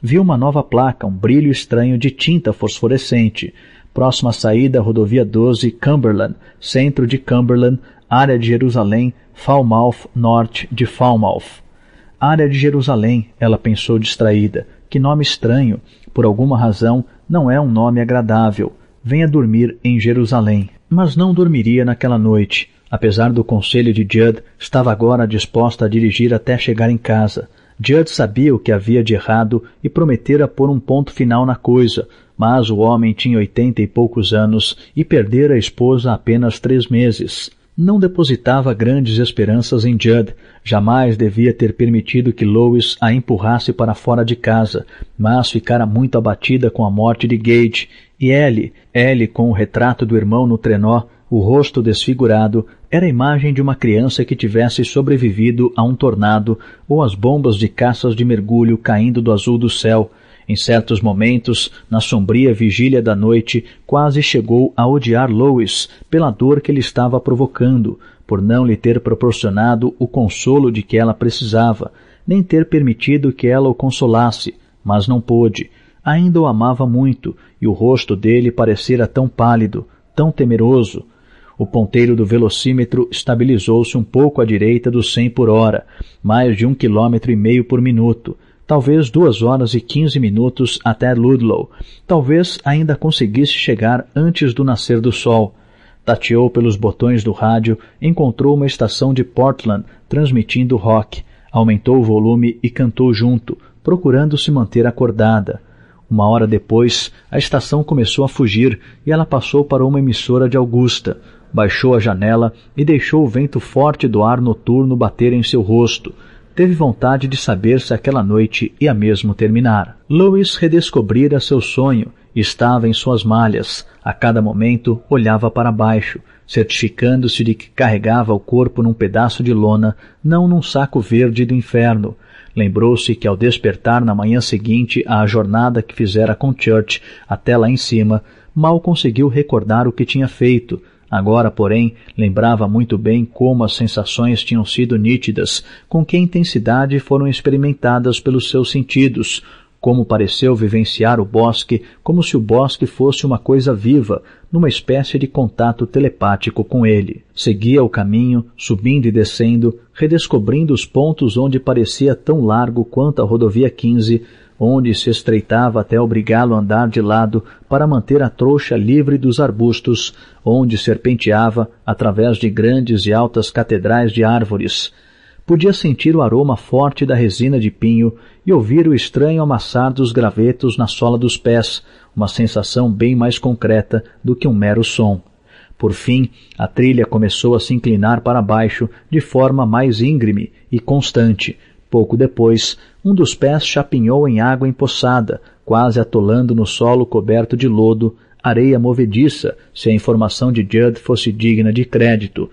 [SPEAKER 1] Viu uma nova placa, um brilho estranho de tinta fosforescente. Próxima saída, rodovia 12, Cumberland, centro de Cumberland, área de Jerusalém, Falmouth, norte de Falmouth. Área de Jerusalém, ela pensou distraída. Que nome estranho. Por alguma razão, não é um nome agradável venha dormir em Jerusalém. Mas não dormiria naquela noite. Apesar do conselho de Judd, estava agora disposta a dirigir até chegar em casa. Judd sabia o que havia de errado e prometera pôr um ponto final na coisa, mas o homem tinha oitenta e poucos anos e perdera a esposa há apenas três meses. Não depositava grandes esperanças em Judd. Jamais devia ter permitido que Lois a empurrasse para fora de casa, mas ficara muito abatida com a morte de Gage e ele, ele com o retrato do irmão no trenó, o rosto desfigurado, era a imagem de uma criança que tivesse sobrevivido a um tornado ou às bombas de caças de mergulho caindo do azul do céu. Em certos momentos, na sombria vigília da noite, quase chegou a odiar Lois pela dor que ele estava provocando, por não lhe ter proporcionado o consolo de que ela precisava, nem ter permitido que ela o consolasse, mas não pôde Ainda o amava muito, e o rosto dele parecera tão pálido, tão temeroso. O ponteiro do velocímetro estabilizou-se um pouco à direita dos 100 por hora, mais de um quilômetro e meio por minuto, talvez duas horas e quinze minutos até Ludlow. Talvez ainda conseguisse chegar antes do nascer do sol. Tateou pelos botões do rádio, encontrou uma estação de Portland transmitindo rock, aumentou o volume e cantou junto, procurando se manter acordada. Uma hora depois, a estação começou a fugir e ela passou para uma emissora de Augusta. Baixou a janela e deixou o vento forte do ar noturno bater em seu rosto. Teve vontade de saber se aquela noite ia mesmo terminar. Louis redescobrira seu sonho. Estava em suas malhas. A cada momento olhava para baixo, certificando-se de que carregava o corpo num pedaço de lona, não num saco verde do inferno. Lembrou-se que ao despertar na manhã seguinte à jornada que fizera com Church até lá em cima, mal conseguiu recordar o que tinha feito. Agora, porém, lembrava muito bem como as sensações tinham sido nítidas, com que intensidade foram experimentadas pelos seus sentidos, como pareceu vivenciar o bosque, como se o bosque fosse uma coisa viva, numa espécie de contato telepático com ele. Seguia o caminho, subindo e descendo, redescobrindo os pontos onde parecia tão largo quanto a rodovia 15, onde se estreitava até obrigá-lo a andar de lado para manter a trouxa livre dos arbustos, onde serpenteava através de grandes e altas catedrais de árvores podia sentir o aroma forte da resina de pinho e ouvir o estranho amassar dos gravetos na sola dos pés, uma sensação bem mais concreta do que um mero som. Por fim, a trilha começou a se inclinar para baixo de forma mais íngreme e constante. Pouco depois, um dos pés chapinhou em água empoçada, quase atolando no solo coberto de lodo areia movediça, se a informação de Judd fosse digna de crédito.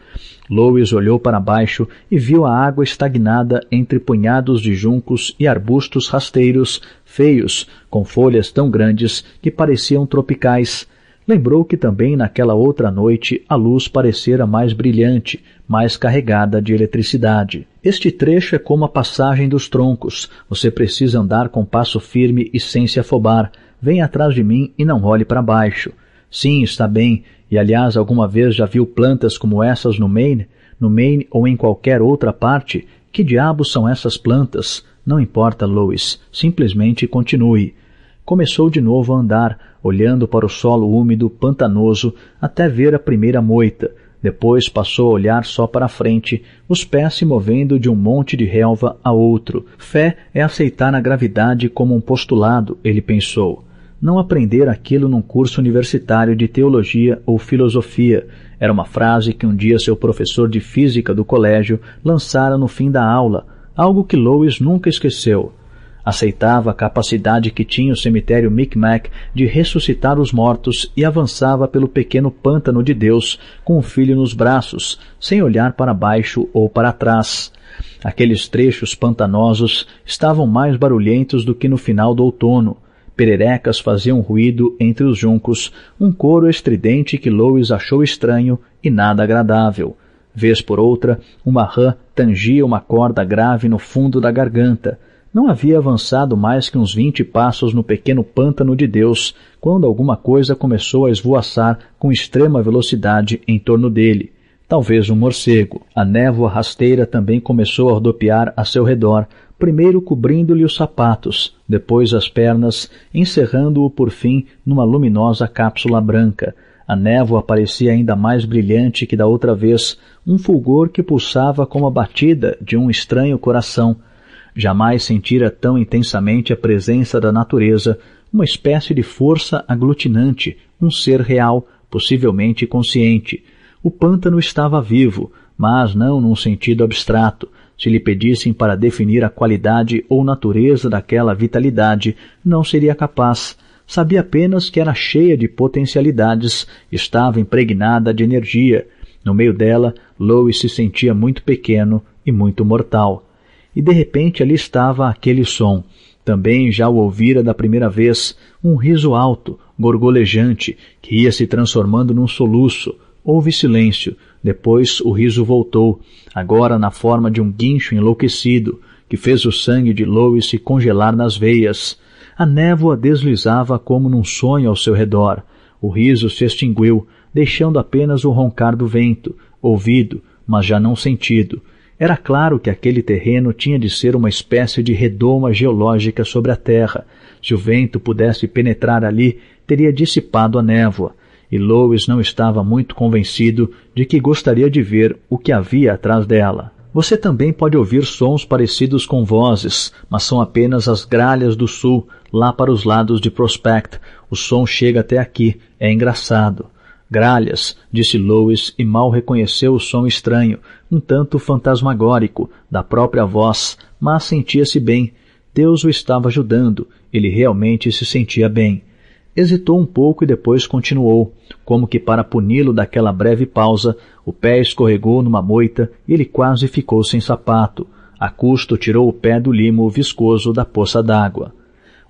[SPEAKER 1] Louis olhou para baixo e viu a água estagnada entre punhados de juncos e arbustos rasteiros, feios, com folhas tão grandes que pareciam tropicais. Lembrou que também naquela outra noite a luz parecera mais brilhante, mais carregada de eletricidade. Este trecho é como a passagem dos troncos. Você precisa andar com passo firme e sem se afobar. Venha atrás de mim e não olhe para baixo. Sim, está bem, e aliás, alguma vez já viu plantas como essas no Maine, no Maine ou em qualquer outra parte? Que diabos são essas plantas? Não importa, Lois, simplesmente continue. Começou de novo a andar, olhando para o solo úmido, pantanoso, até ver a primeira moita. Depois passou a olhar só para a frente, os pés se movendo de um monte de relva a outro. Fé é aceitar a gravidade como um postulado, ele pensou não aprender aquilo num curso universitário de teologia ou filosofia. Era uma frase que um dia seu professor de física do colégio lançara no fim da aula, algo que Lois nunca esqueceu. Aceitava a capacidade que tinha o cemitério Micmac de ressuscitar os mortos e avançava pelo pequeno pântano de Deus com o filho nos braços, sem olhar para baixo ou para trás. Aqueles trechos pantanosos estavam mais barulhentos do que no final do outono Pererecas faziam ruído entre os juncos, um coro estridente que Louis achou estranho e nada agradável. Vez por outra, uma rã tangia uma corda grave no fundo da garganta. Não havia avançado mais que uns vinte passos no pequeno pântano de Deus, quando alguma coisa começou a esvoaçar com extrema velocidade em torno dele talvez um morcego. A névoa rasteira também começou a rodopiar a seu redor, primeiro cobrindo-lhe os sapatos, depois as pernas, encerrando-o por fim numa luminosa cápsula branca. A névoa parecia ainda mais brilhante que da outra vez, um fulgor que pulsava como a batida de um estranho coração. Jamais sentira tão intensamente a presença da natureza, uma espécie de força aglutinante, um ser real, possivelmente consciente. O pântano estava vivo, mas não num sentido abstrato, se lhe pedissem para definir a qualidade ou natureza daquela vitalidade, não seria capaz. Sabia apenas que era cheia de potencialidades, estava impregnada de energia. No meio dela, Louis se sentia muito pequeno e muito mortal. E de repente ali estava aquele som. Também já o ouvira da primeira vez, um riso alto, gorgolejante, que ia se transformando num soluço, Houve silêncio. Depois o riso voltou, agora na forma de um guincho enlouquecido, que fez o sangue de Louis se congelar nas veias. A névoa deslizava como num sonho ao seu redor. O riso se extinguiu, deixando apenas o roncar do vento, ouvido, mas já não sentido. Era claro que aquele terreno tinha de ser uma espécie de redoma geológica sobre a terra. Se o vento pudesse penetrar ali, teria dissipado a névoa e Lois não estava muito convencido de que gostaria de ver o que havia atrás dela. Você também pode ouvir sons parecidos com vozes, mas são apenas as gralhas do sul, lá para os lados de Prospect. O som chega até aqui, é engraçado. Gralhas, disse Lois e mal reconheceu o som estranho, um tanto fantasmagórico, da própria voz, mas sentia-se bem. Deus o estava ajudando, ele realmente se sentia bem. Hesitou um pouco e depois continuou, como que para puni-lo daquela breve pausa, o pé escorregou numa moita e ele quase ficou sem sapato. A custo tirou o pé do limo viscoso da poça d'água.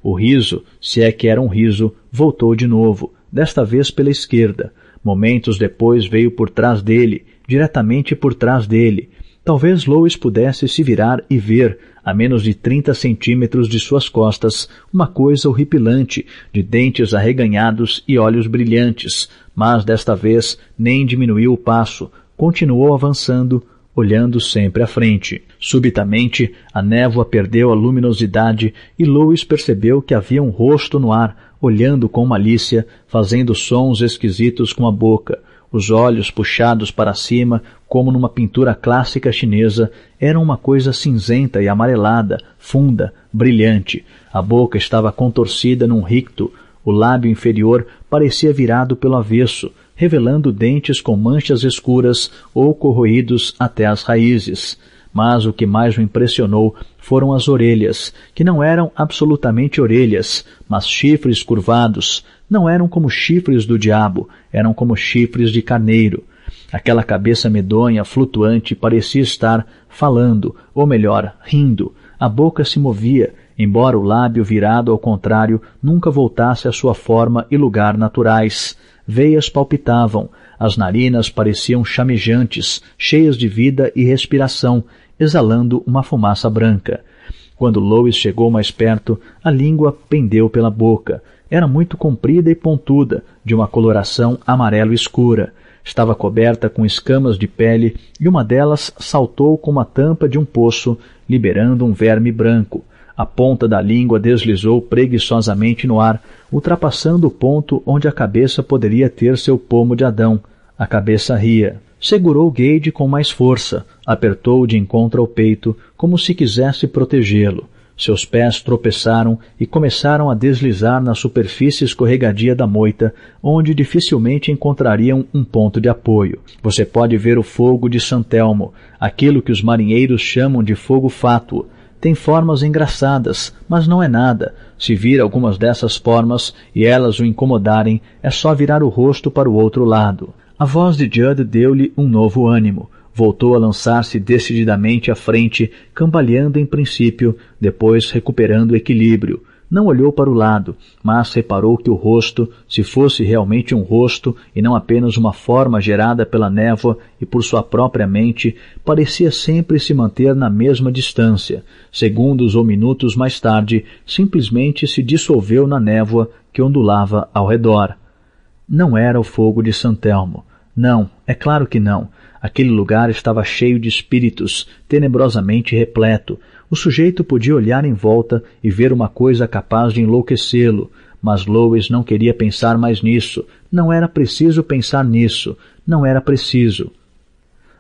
[SPEAKER 1] O riso, se é que era um riso, voltou de novo, desta vez pela esquerda. Momentos depois veio por trás dele, diretamente por trás dele. Talvez Lois pudesse se virar e ver, a menos de 30 centímetros de suas costas, uma coisa horripilante, de dentes arreganhados e olhos brilhantes, mas desta vez nem diminuiu o passo, continuou avançando, olhando sempre à frente. Subitamente, a névoa perdeu a luminosidade e Louis percebeu que havia um rosto no ar, olhando com malícia, fazendo sons esquisitos com a boca os olhos puxados para cima, como numa pintura clássica chinesa, era uma coisa cinzenta e amarelada, funda, brilhante. A boca estava contorcida num ricto, o lábio inferior parecia virado pelo avesso, revelando dentes com manchas escuras ou corroídos até as raízes. Mas o que mais o impressionou foram as orelhas, que não eram absolutamente orelhas, mas chifres curvados. Não eram como chifres do diabo, eram como chifres de carneiro. Aquela cabeça medonha, flutuante, parecia estar falando, ou melhor, rindo. A boca se movia, embora o lábio virado ao contrário nunca voltasse à sua forma e lugar naturais. Veias palpitavam, as narinas pareciam chamejantes, cheias de vida e respiração, exalando uma fumaça branca. Quando Lois chegou mais perto, a língua pendeu pela boca. Era muito comprida e pontuda, de uma coloração amarelo escura. Estava coberta com escamas de pele e uma delas saltou como a tampa de um poço, liberando um verme branco. A ponta da língua deslizou preguiçosamente no ar, ultrapassando o ponto onde a cabeça poderia ter seu pomo de Adão. A cabeça ria. Segurou Gade com mais força, apertou-o de encontro ao peito, como se quisesse protegê-lo. Seus pés tropeçaram e começaram a deslizar na superfície escorregadia da moita, onde dificilmente encontrariam um ponto de apoio. Você pode ver o fogo de Santelmo, aquilo que os marinheiros chamam de fogo fátuo. Tem formas engraçadas, mas não é nada. Se vir algumas dessas formas e elas o incomodarem, é só virar o rosto para o outro lado. A voz de Judd deu-lhe um novo ânimo voltou a lançar-se decididamente à frente, cambaleando em princípio, depois recuperando o equilíbrio. Não olhou para o lado, mas reparou que o rosto, se fosse realmente um rosto e não apenas uma forma gerada pela névoa e por sua própria mente, parecia sempre se manter na mesma distância. Segundos ou minutos mais tarde, simplesmente se dissolveu na névoa que ondulava ao redor. Não era o fogo de Santelmo. Não, é claro que não. Aquele lugar estava cheio de espíritos, tenebrosamente repleto. O sujeito podia olhar em volta e ver uma coisa capaz de enlouquecê-lo, mas Lois não queria pensar mais nisso. Não era preciso pensar nisso. Não era preciso.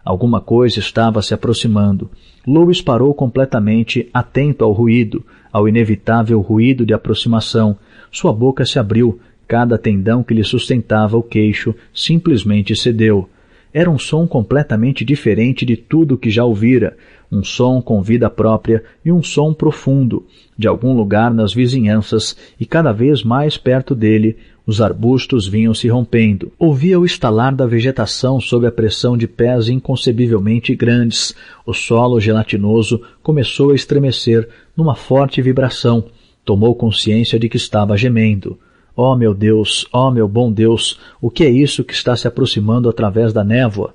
[SPEAKER 1] Alguma coisa estava se aproximando. Lois parou completamente, atento ao ruído, ao inevitável ruído de aproximação. Sua boca se abriu, cada tendão que lhe sustentava o queixo simplesmente cedeu. Era um som completamente diferente de tudo que já ouvira, um som com vida própria e um som profundo, de algum lugar nas vizinhanças e cada vez mais perto dele, os arbustos vinham se rompendo. Ouvia o estalar da vegetação sob a pressão de pés inconcebivelmente grandes. O solo gelatinoso começou a estremecer numa forte vibração. Tomou consciência de que estava gemendo. Ó oh, meu Deus, ó oh, meu bom Deus, o que é isso que está se aproximando através da névoa?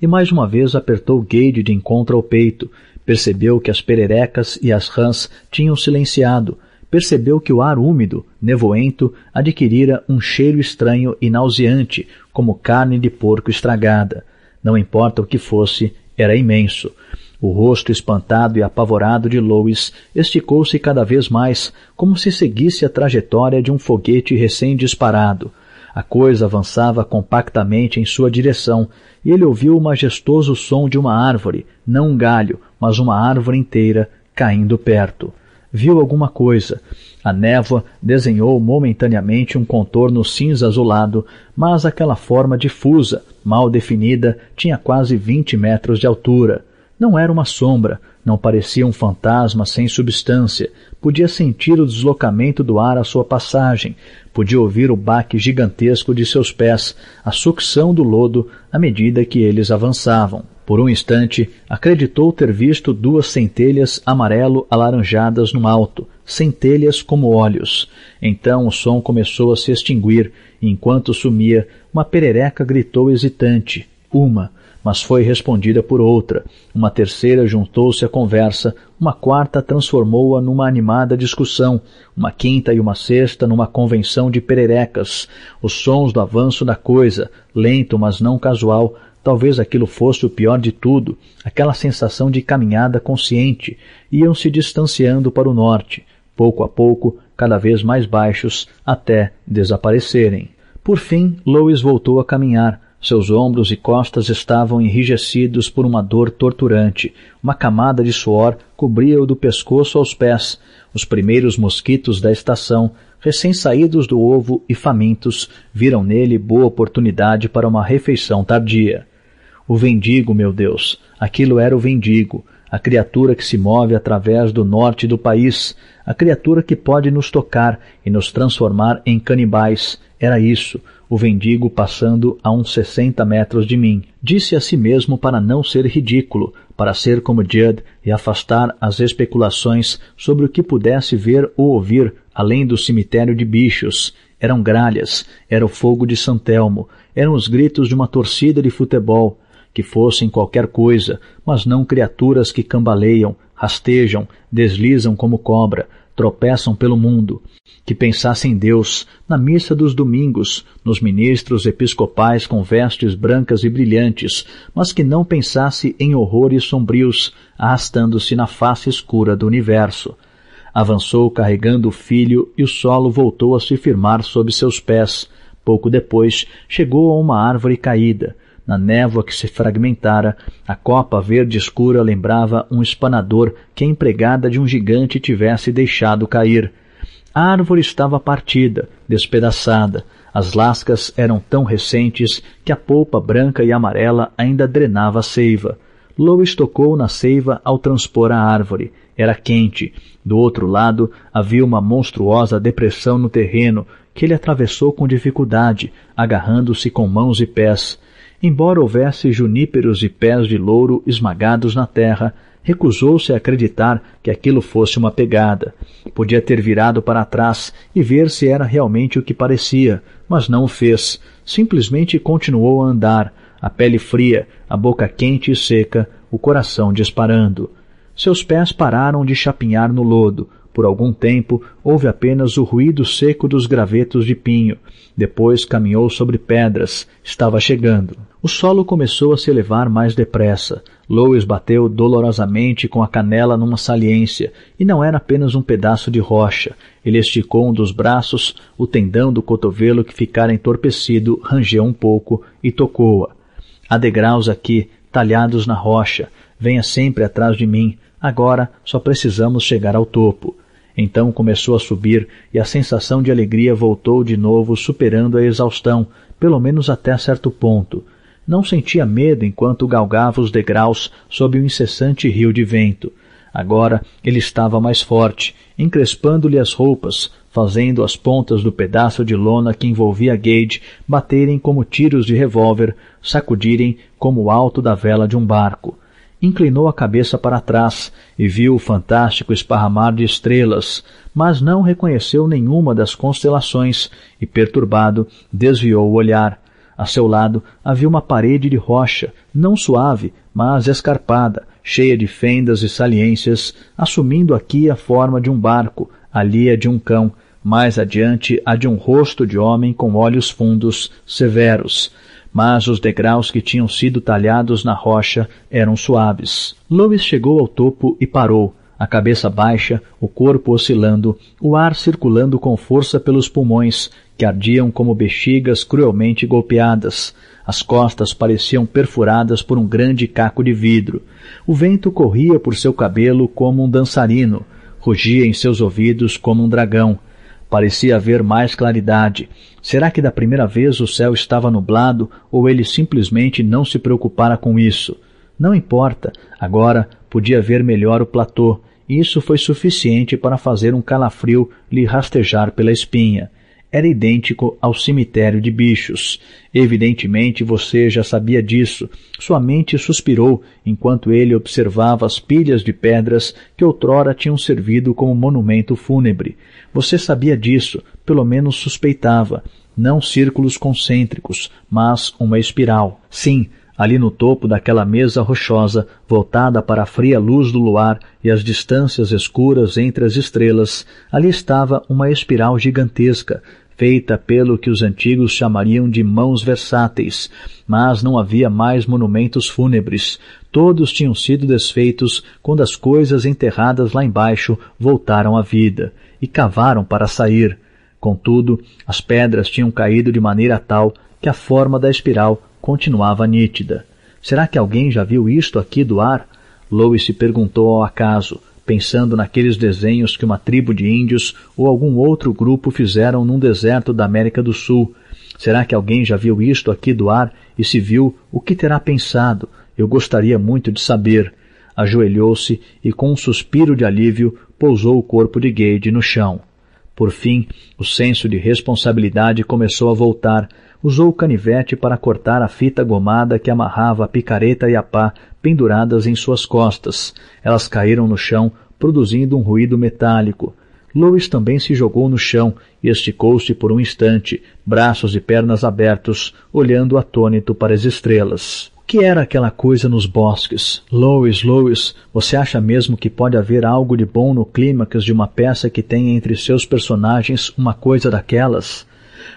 [SPEAKER 1] E mais uma vez apertou Gade de encontro ao peito. Percebeu que as pererecas e as rãs tinham silenciado. Percebeu que o ar úmido, nevoento, adquirira um cheiro estranho e nauseante, como carne de porco estragada. Não importa o que fosse, era imenso. O rosto espantado e apavorado de Louis esticou-se cada vez mais, como se seguisse a trajetória de um foguete recém-disparado. A coisa avançava compactamente em sua direção, e ele ouviu o majestoso som de uma árvore, não um galho, mas uma árvore inteira, caindo perto. Viu alguma coisa. A névoa desenhou momentaneamente um contorno cinza azulado, mas aquela forma difusa, mal definida, tinha quase vinte metros de altura. Não era uma sombra, não parecia um fantasma sem substância. Podia sentir o deslocamento do ar à sua passagem, podia ouvir o baque gigantesco de seus pés, a sucção do lodo à medida que eles avançavam. Por um instante, acreditou ter visto duas centelhas amarelo-alaranjadas no alto, centelhas como olhos. Então o som começou a se extinguir, e enquanto sumia, uma perereca gritou hesitante. Uma mas foi respondida por outra. Uma terceira juntou-se à conversa, uma quarta transformou-a numa animada discussão, uma quinta e uma sexta numa convenção de pererecas. Os sons do avanço da coisa, lento mas não casual, talvez aquilo fosse o pior de tudo, aquela sensação de caminhada consciente, iam se distanciando para o norte, pouco a pouco, cada vez mais baixos, até desaparecerem. Por fim, Lois voltou a caminhar, seus ombros e costas estavam enrijecidos por uma dor torturante. Uma camada de suor cobria-o do pescoço aos pés. Os primeiros mosquitos da estação, recém-saídos do ovo e famintos, viram nele boa oportunidade para uma refeição tardia. O vendigo, meu Deus, aquilo era o vendigo, a criatura que se move através do norte do país, a criatura que pode nos tocar e nos transformar em canibais. Era isso, o vendigo passando a uns 60 metros de mim. Disse a si mesmo para não ser ridículo, para ser como Judd e afastar as especulações sobre o que pudesse ver ou ouvir além do cemitério de bichos. Eram gralhas, era o fogo de Santelmo, eram os gritos de uma torcida de futebol, que fossem qualquer coisa, mas não criaturas que cambaleiam, rastejam, deslizam como cobra, tropeçam pelo mundo, que pensasse em Deus, na missa dos domingos, nos ministros episcopais com vestes brancas e brilhantes, mas que não pensasse em horrores sombrios, arrastando-se na face escura do universo. Avançou carregando o filho e o solo voltou a se firmar sob seus pés. Pouco depois, chegou a uma árvore caída, na névoa que se fragmentara, a copa verde escura lembrava um espanador que a empregada de um gigante tivesse deixado cair. A árvore estava partida, despedaçada. As lascas eram tão recentes que a polpa branca e amarela ainda drenava a seiva. Lois tocou na seiva ao transpor a árvore. Era quente. Do outro lado havia uma monstruosa depressão no terreno que ele atravessou com dificuldade, agarrando-se com mãos e pés. Embora houvesse juníperos e pés de louro esmagados na terra, recusou-se a acreditar que aquilo fosse uma pegada. Podia ter virado para trás e ver se era realmente o que parecia, mas não o fez. Simplesmente continuou a andar, a pele fria, a boca quente e seca, o coração disparando. Seus pés pararam de chapinhar no lodo, por algum tempo houve apenas o ruído seco dos gravetos de pinho. Depois caminhou sobre pedras. Estava chegando. O solo começou a se elevar mais depressa. Lois bateu dolorosamente com a canela numa saliência, e não era apenas um pedaço de rocha. Ele esticou um dos braços, o tendão do cotovelo que ficara entorpecido rangeu um pouco e tocou-a. Há degraus aqui, talhados na rocha. Venha sempre atrás de mim. Agora só precisamos chegar ao topo. Então começou a subir e a sensação de alegria voltou de novo, superando a exaustão, pelo menos até certo ponto. Não sentia medo enquanto galgava os degraus sob o um incessante rio de vento. Agora ele estava mais forte, encrespando-lhe as roupas, fazendo as pontas do pedaço de lona que envolvia Gage baterem como tiros de revólver, sacudirem como o alto da vela de um barco inclinou a cabeça para trás e viu o fantástico esparramar de estrelas, mas não reconheceu nenhuma das constelações e, perturbado, desviou o olhar. A seu lado havia uma parede de rocha, não suave, mas escarpada, cheia de fendas e saliências, assumindo aqui a forma de um barco, ali a de um cão, mais adiante a de um rosto de homem com olhos fundos, severos mas os degraus que tinham sido talhados na rocha eram suaves. Louis chegou ao topo e parou, a cabeça baixa, o corpo oscilando, o ar circulando com força pelos pulmões, que ardiam como bexigas cruelmente golpeadas. As costas pareciam perfuradas por um grande caco de vidro. O vento corria por seu cabelo como um dançarino, rugia em seus ouvidos como um dragão. Parecia haver mais claridade. Será que da primeira vez o céu estava nublado ou ele simplesmente não se preocupara com isso? Não importa, agora podia ver melhor o platô. Isso foi suficiente para fazer um calafrio lhe rastejar pela espinha era idêntico ao cemitério de bichos. Evidentemente você já sabia disso. Sua mente suspirou enquanto ele observava as pilhas de pedras que outrora tinham servido como monumento fúnebre. Você sabia disso, pelo menos suspeitava. Não círculos concêntricos, mas uma espiral. Sim, ali no topo daquela mesa rochosa, voltada para a fria luz do luar e as distâncias escuras entre as estrelas, ali estava uma espiral gigantesca, feita pelo que os antigos chamariam de mãos versáteis, mas não havia mais monumentos fúnebres. Todos tinham sido desfeitos quando as coisas enterradas lá embaixo voltaram à vida e cavaram para sair. Contudo, as pedras tinham caído de maneira tal que a forma da espiral continuava nítida. Será que alguém já viu isto aqui do ar? Lois se perguntou ao acaso, pensando naqueles desenhos que uma tribo de índios ou algum outro grupo fizeram num deserto da América do Sul. Será que alguém já viu isto aqui do ar e se viu, o que terá pensado? Eu gostaria muito de saber. Ajoelhou-se e, com um suspiro de alívio, pousou o corpo de Gade no chão. Por fim, o senso de responsabilidade começou a voltar, usou o canivete para cortar a fita gomada que amarrava a picareta e a pá penduradas em suas costas. Elas caíram no chão, produzindo um ruído metálico. Louis também se jogou no chão e esticou-se por um instante, braços e pernas abertos, olhando atônito para as estrelas. O que era aquela coisa nos bosques? Louis? Louis, você acha mesmo que pode haver algo de bom no clímax de uma peça que tem entre seus personagens uma coisa daquelas?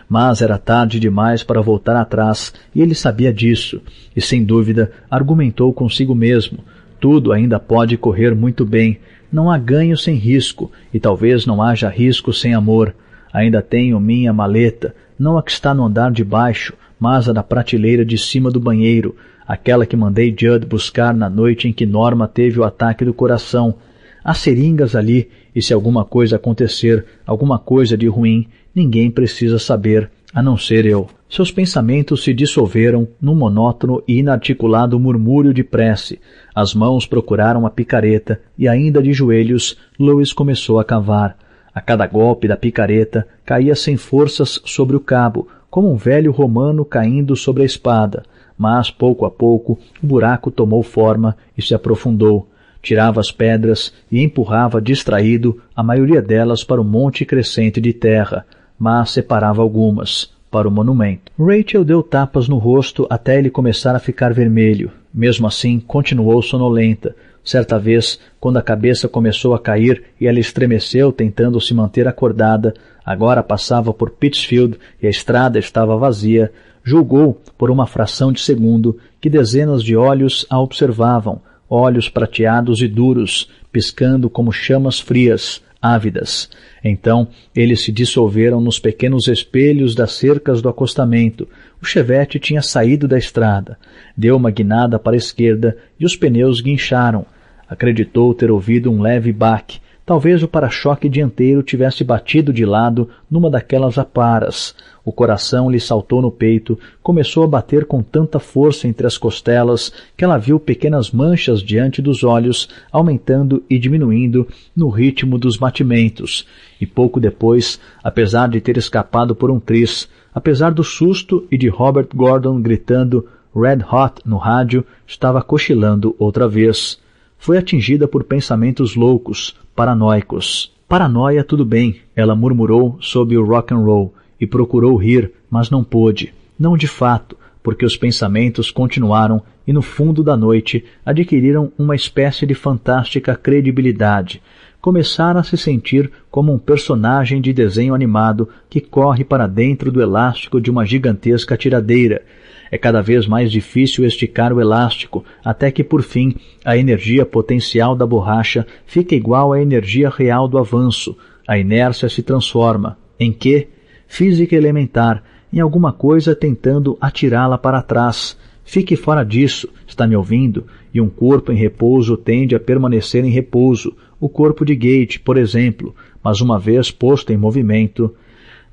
[SPEAKER 1] mas era tarde demais para voltar atrás e ele sabia disso, e sem dúvida argumentou consigo mesmo. Tudo ainda pode correr muito bem. Não há ganho sem risco, e talvez não haja risco sem amor. Ainda tenho minha maleta, não a que está no andar de baixo, mas a da prateleira de cima do banheiro, aquela que mandei Judd buscar na noite em que Norma teve o ataque do coração. Há seringas ali, e se alguma coisa acontecer, alguma coisa de ruim, ninguém precisa saber, a não ser eu. Seus pensamentos se dissolveram num monótono e inarticulado murmúrio de prece. As mãos procuraram a picareta e, ainda de joelhos, Louis começou a cavar. A cada golpe da picareta, caía sem forças sobre o cabo, como um velho romano caindo sobre a espada. Mas, pouco a pouco, o buraco tomou forma e se aprofundou. Tirava as pedras e empurrava distraído a maioria delas para o monte crescente de terra mas separava algumas para o monumento. Rachel deu tapas no rosto até ele começar a ficar vermelho. Mesmo assim, continuou sonolenta. Certa vez, quando a cabeça começou a cair e ela estremeceu tentando se manter acordada, agora passava por Pittsfield e a estrada estava vazia, julgou, por uma fração de segundo, que dezenas de olhos a observavam, olhos prateados e duros, piscando como chamas frias, ávidas. Então eles se dissolveram nos pequenos espelhos das cercas do acostamento. O chevette tinha saído da estrada. Deu uma guinada para a esquerda e os pneus guincharam. Acreditou ter ouvido um leve baque Talvez o para-choque dianteiro tivesse batido de lado numa daquelas aparas. O coração lhe saltou no peito, começou a bater com tanta força entre as costelas que ela viu pequenas manchas diante dos olhos, aumentando e diminuindo no ritmo dos batimentos. E pouco depois, apesar de ter escapado por um tris, apesar do susto e de Robert Gordon gritando Red Hot no rádio, estava cochilando outra vez foi atingida por pensamentos loucos, paranoicos. Paranoia, tudo bem, ela murmurou sob o rock and roll e procurou rir, mas não pôde. Não de fato, porque os pensamentos continuaram e no fundo da noite adquiriram uma espécie de fantástica credibilidade. Começaram a se sentir como um personagem de desenho animado que corre para dentro do elástico de uma gigantesca tiradeira é cada vez mais difícil esticar o elástico, até que por fim a energia potencial da borracha fica igual à energia real do avanço. A inércia se transforma em quê? Física elementar, em alguma coisa tentando atirá-la para trás. Fique fora disso, está me ouvindo? E um corpo em repouso tende a permanecer em repouso, o corpo de Gate, por exemplo, mas uma vez posto em movimento.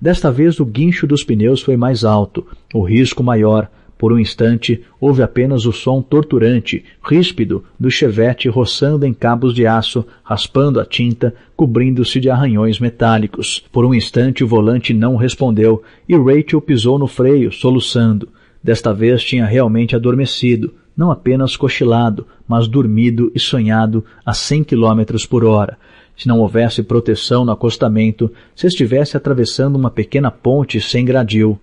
[SPEAKER 1] Desta vez o guincho dos pneus foi mais alto, o risco maior, por um instante, houve apenas o som torturante, ríspido, do chevette roçando em cabos de aço, raspando a tinta, cobrindo-se de arranhões metálicos. Por um instante, o volante não respondeu e Rachel pisou no freio, soluçando. Desta vez tinha realmente adormecido, não apenas cochilado, mas dormido e sonhado a cem quilômetros por hora se não houvesse proteção no acostamento, se estivesse atravessando uma pequena ponte sem gradil,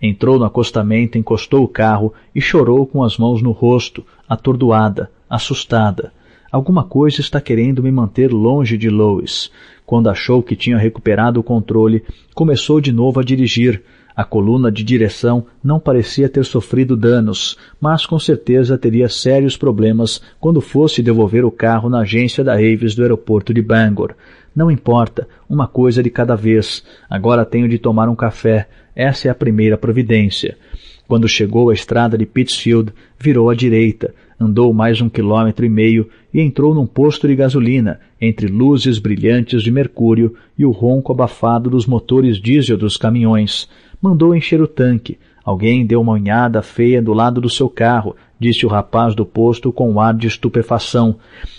[SPEAKER 1] Entrou no acostamento, encostou o carro e chorou com as mãos no rosto, atordoada, assustada. Alguma coisa está querendo me manter longe de Lois. Quando achou que tinha recuperado o controle, começou de novo a dirigir, a coluna de direção não parecia ter sofrido danos, mas com certeza teria sérios problemas quando fosse devolver o carro na agência da Aves do aeroporto de Bangor. Não importa, uma coisa de cada vez. Agora tenho de tomar um café. Essa é a primeira providência. Quando chegou à estrada de Pittsfield, virou à direita, andou mais um quilômetro e meio e entrou num posto de gasolina, entre luzes brilhantes de mercúrio e o ronco abafado dos motores diesel dos caminhões. Mandou encher o tanque. Alguém deu uma unhada feia do lado do seu carro, disse o rapaz do posto com um ar de estupefação.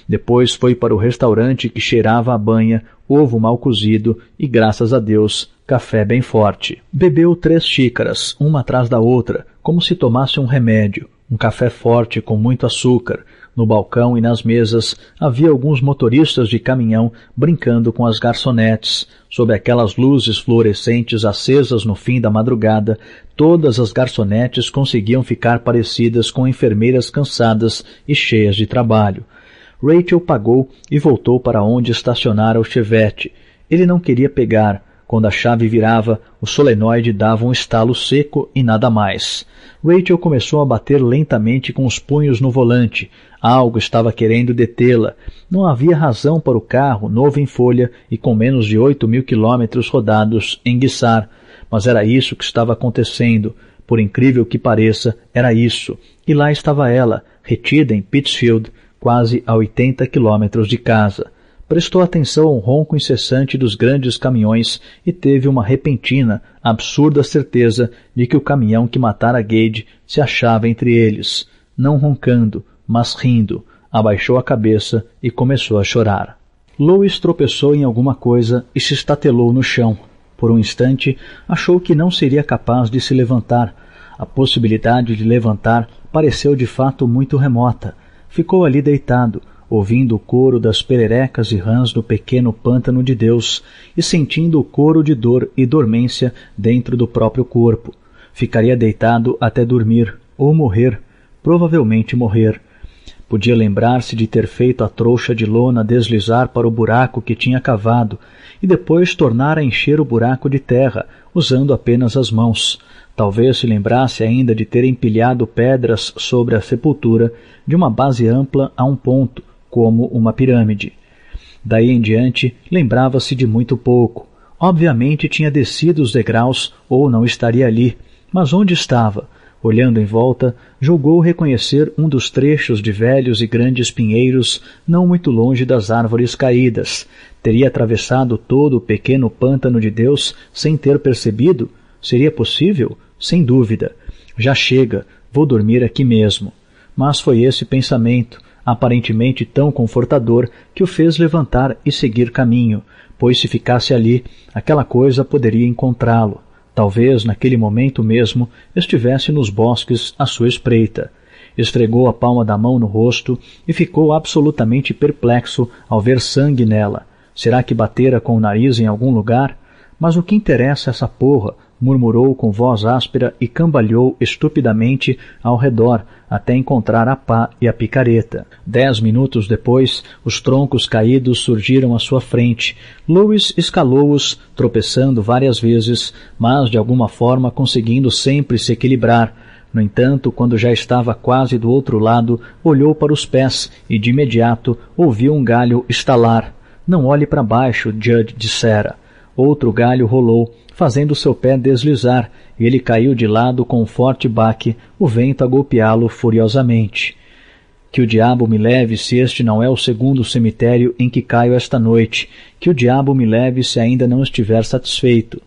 [SPEAKER 1] Depois foi para o restaurante que cheirava a banha, ovo mal cozido e, graças a Deus, café bem forte. Bebeu três xícaras, uma atrás da outra, como se tomasse um remédio, um café forte com muito açúcar, no balcão e nas mesas havia alguns motoristas de caminhão brincando com as garçonetes. Sob aquelas luzes fluorescentes acesas no fim da madrugada, todas as garçonetes conseguiam ficar parecidas com enfermeiras cansadas e cheias de trabalho. Rachel pagou e voltou para onde estacionara o chevette. Ele não queria pegar, quando a chave virava, o solenoide dava um estalo seco e nada mais. Rachel começou a bater lentamente com os punhos no volante. Algo estava querendo detê-la. Não havia razão para o carro, novo em folha e com menos de oito mil quilômetros rodados, enguiçar. Mas era isso que estava acontecendo. Por incrível que pareça, era isso. E lá estava ela, retida em Pittsfield, quase a 80 quilômetros de casa prestou atenção ao ronco incessante dos grandes caminhões e teve uma repentina, absurda certeza de que o caminhão que matara Gade se achava entre eles, não roncando, mas rindo. Abaixou a cabeça e começou a chorar. Louis tropeçou em alguma coisa e se estatelou no chão. Por um instante, achou que não seria capaz de se levantar. A possibilidade de levantar pareceu de fato muito remota. Ficou ali deitado, ouvindo o coro das pererecas e rãs do pequeno pântano de Deus e sentindo o coro de dor e dormência dentro do próprio corpo. Ficaria deitado até dormir ou morrer, provavelmente morrer. Podia lembrar-se de ter feito a trouxa de lona deslizar para o buraco que tinha cavado e depois tornar a encher o buraco de terra, usando apenas as mãos. Talvez se lembrasse ainda de ter empilhado pedras sobre a sepultura de uma base ampla a um ponto, como uma pirâmide. Daí em diante, lembrava-se de muito pouco. Obviamente tinha descido os degraus ou não estaria ali, mas onde estava? Olhando em volta, julgou reconhecer um dos trechos de velhos e grandes pinheiros não muito longe das árvores caídas. Teria atravessado todo o pequeno pântano de Deus sem ter percebido? Seria possível? Sem dúvida. Já chega, vou dormir aqui mesmo. Mas foi esse pensamento, aparentemente tão confortador que o fez levantar e seguir caminho, pois se ficasse ali, aquela coisa poderia encontrá-lo. Talvez naquele momento mesmo estivesse nos bosques à sua espreita. Esfregou a palma da mão no rosto e ficou absolutamente perplexo ao ver sangue nela. Será que batera com o nariz em algum lugar? Mas o que interessa essa porra murmurou com voz áspera e cambalhou estupidamente ao redor até encontrar a pá e a picareta. Dez minutos depois, os troncos caídos surgiram à sua frente. Lewis escalou-os, tropeçando várias vezes, mas de alguma forma conseguindo sempre se equilibrar. No entanto, quando já estava quase do outro lado, olhou para os pés e de imediato ouviu um galho estalar. Não olhe para baixo, Judd dissera. Outro galho rolou, fazendo seu pé deslizar, e ele caiu de lado com um forte baque, o vento a golpeá-lo furiosamente. Que o diabo me leve se este não é o segundo cemitério em que caio esta noite. Que o diabo me leve se ainda não estiver satisfeito.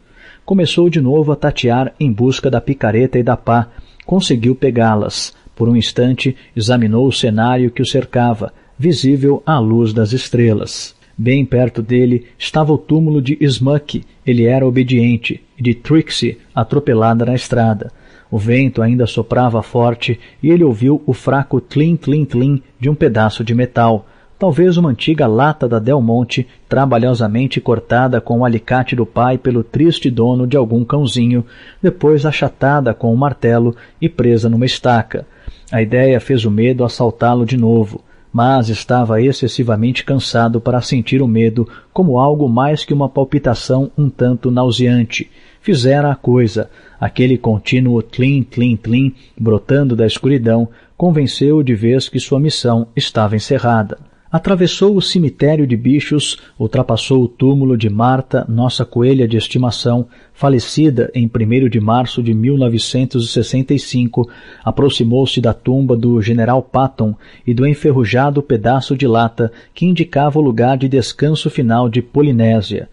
[SPEAKER 1] Começou de novo a tatear em busca da picareta e da pá. Conseguiu pegá-las. Por um instante, examinou o cenário que o cercava, visível à luz das estrelas. Bem perto dele estava o túmulo de Smuck, ele era obediente, e de Trixie, atropelada na estrada. O vento ainda soprava forte e ele ouviu o fraco tlim-tlim-tlim de um pedaço de metal, talvez uma antiga lata da Del Monte, trabalhosamente cortada com o alicate do pai pelo triste dono de algum cãozinho, depois achatada com um martelo e presa numa estaca. A ideia fez o medo assaltá-lo de novo mas estava excessivamente cansado para sentir o medo como algo mais que uma palpitação um tanto nauseante. Fizera a coisa. Aquele contínuo tlim, tlim, tlim, brotando da escuridão, convenceu-o de vez que sua missão estava encerrada atravessou o cemitério de bichos, ultrapassou o túmulo de Marta, nossa coelha de estimação, falecida em 1 de março de 1965, aproximou-se da tumba do general Patton e do enferrujado pedaço de lata que indicava o lugar de descanso final de Polinésia,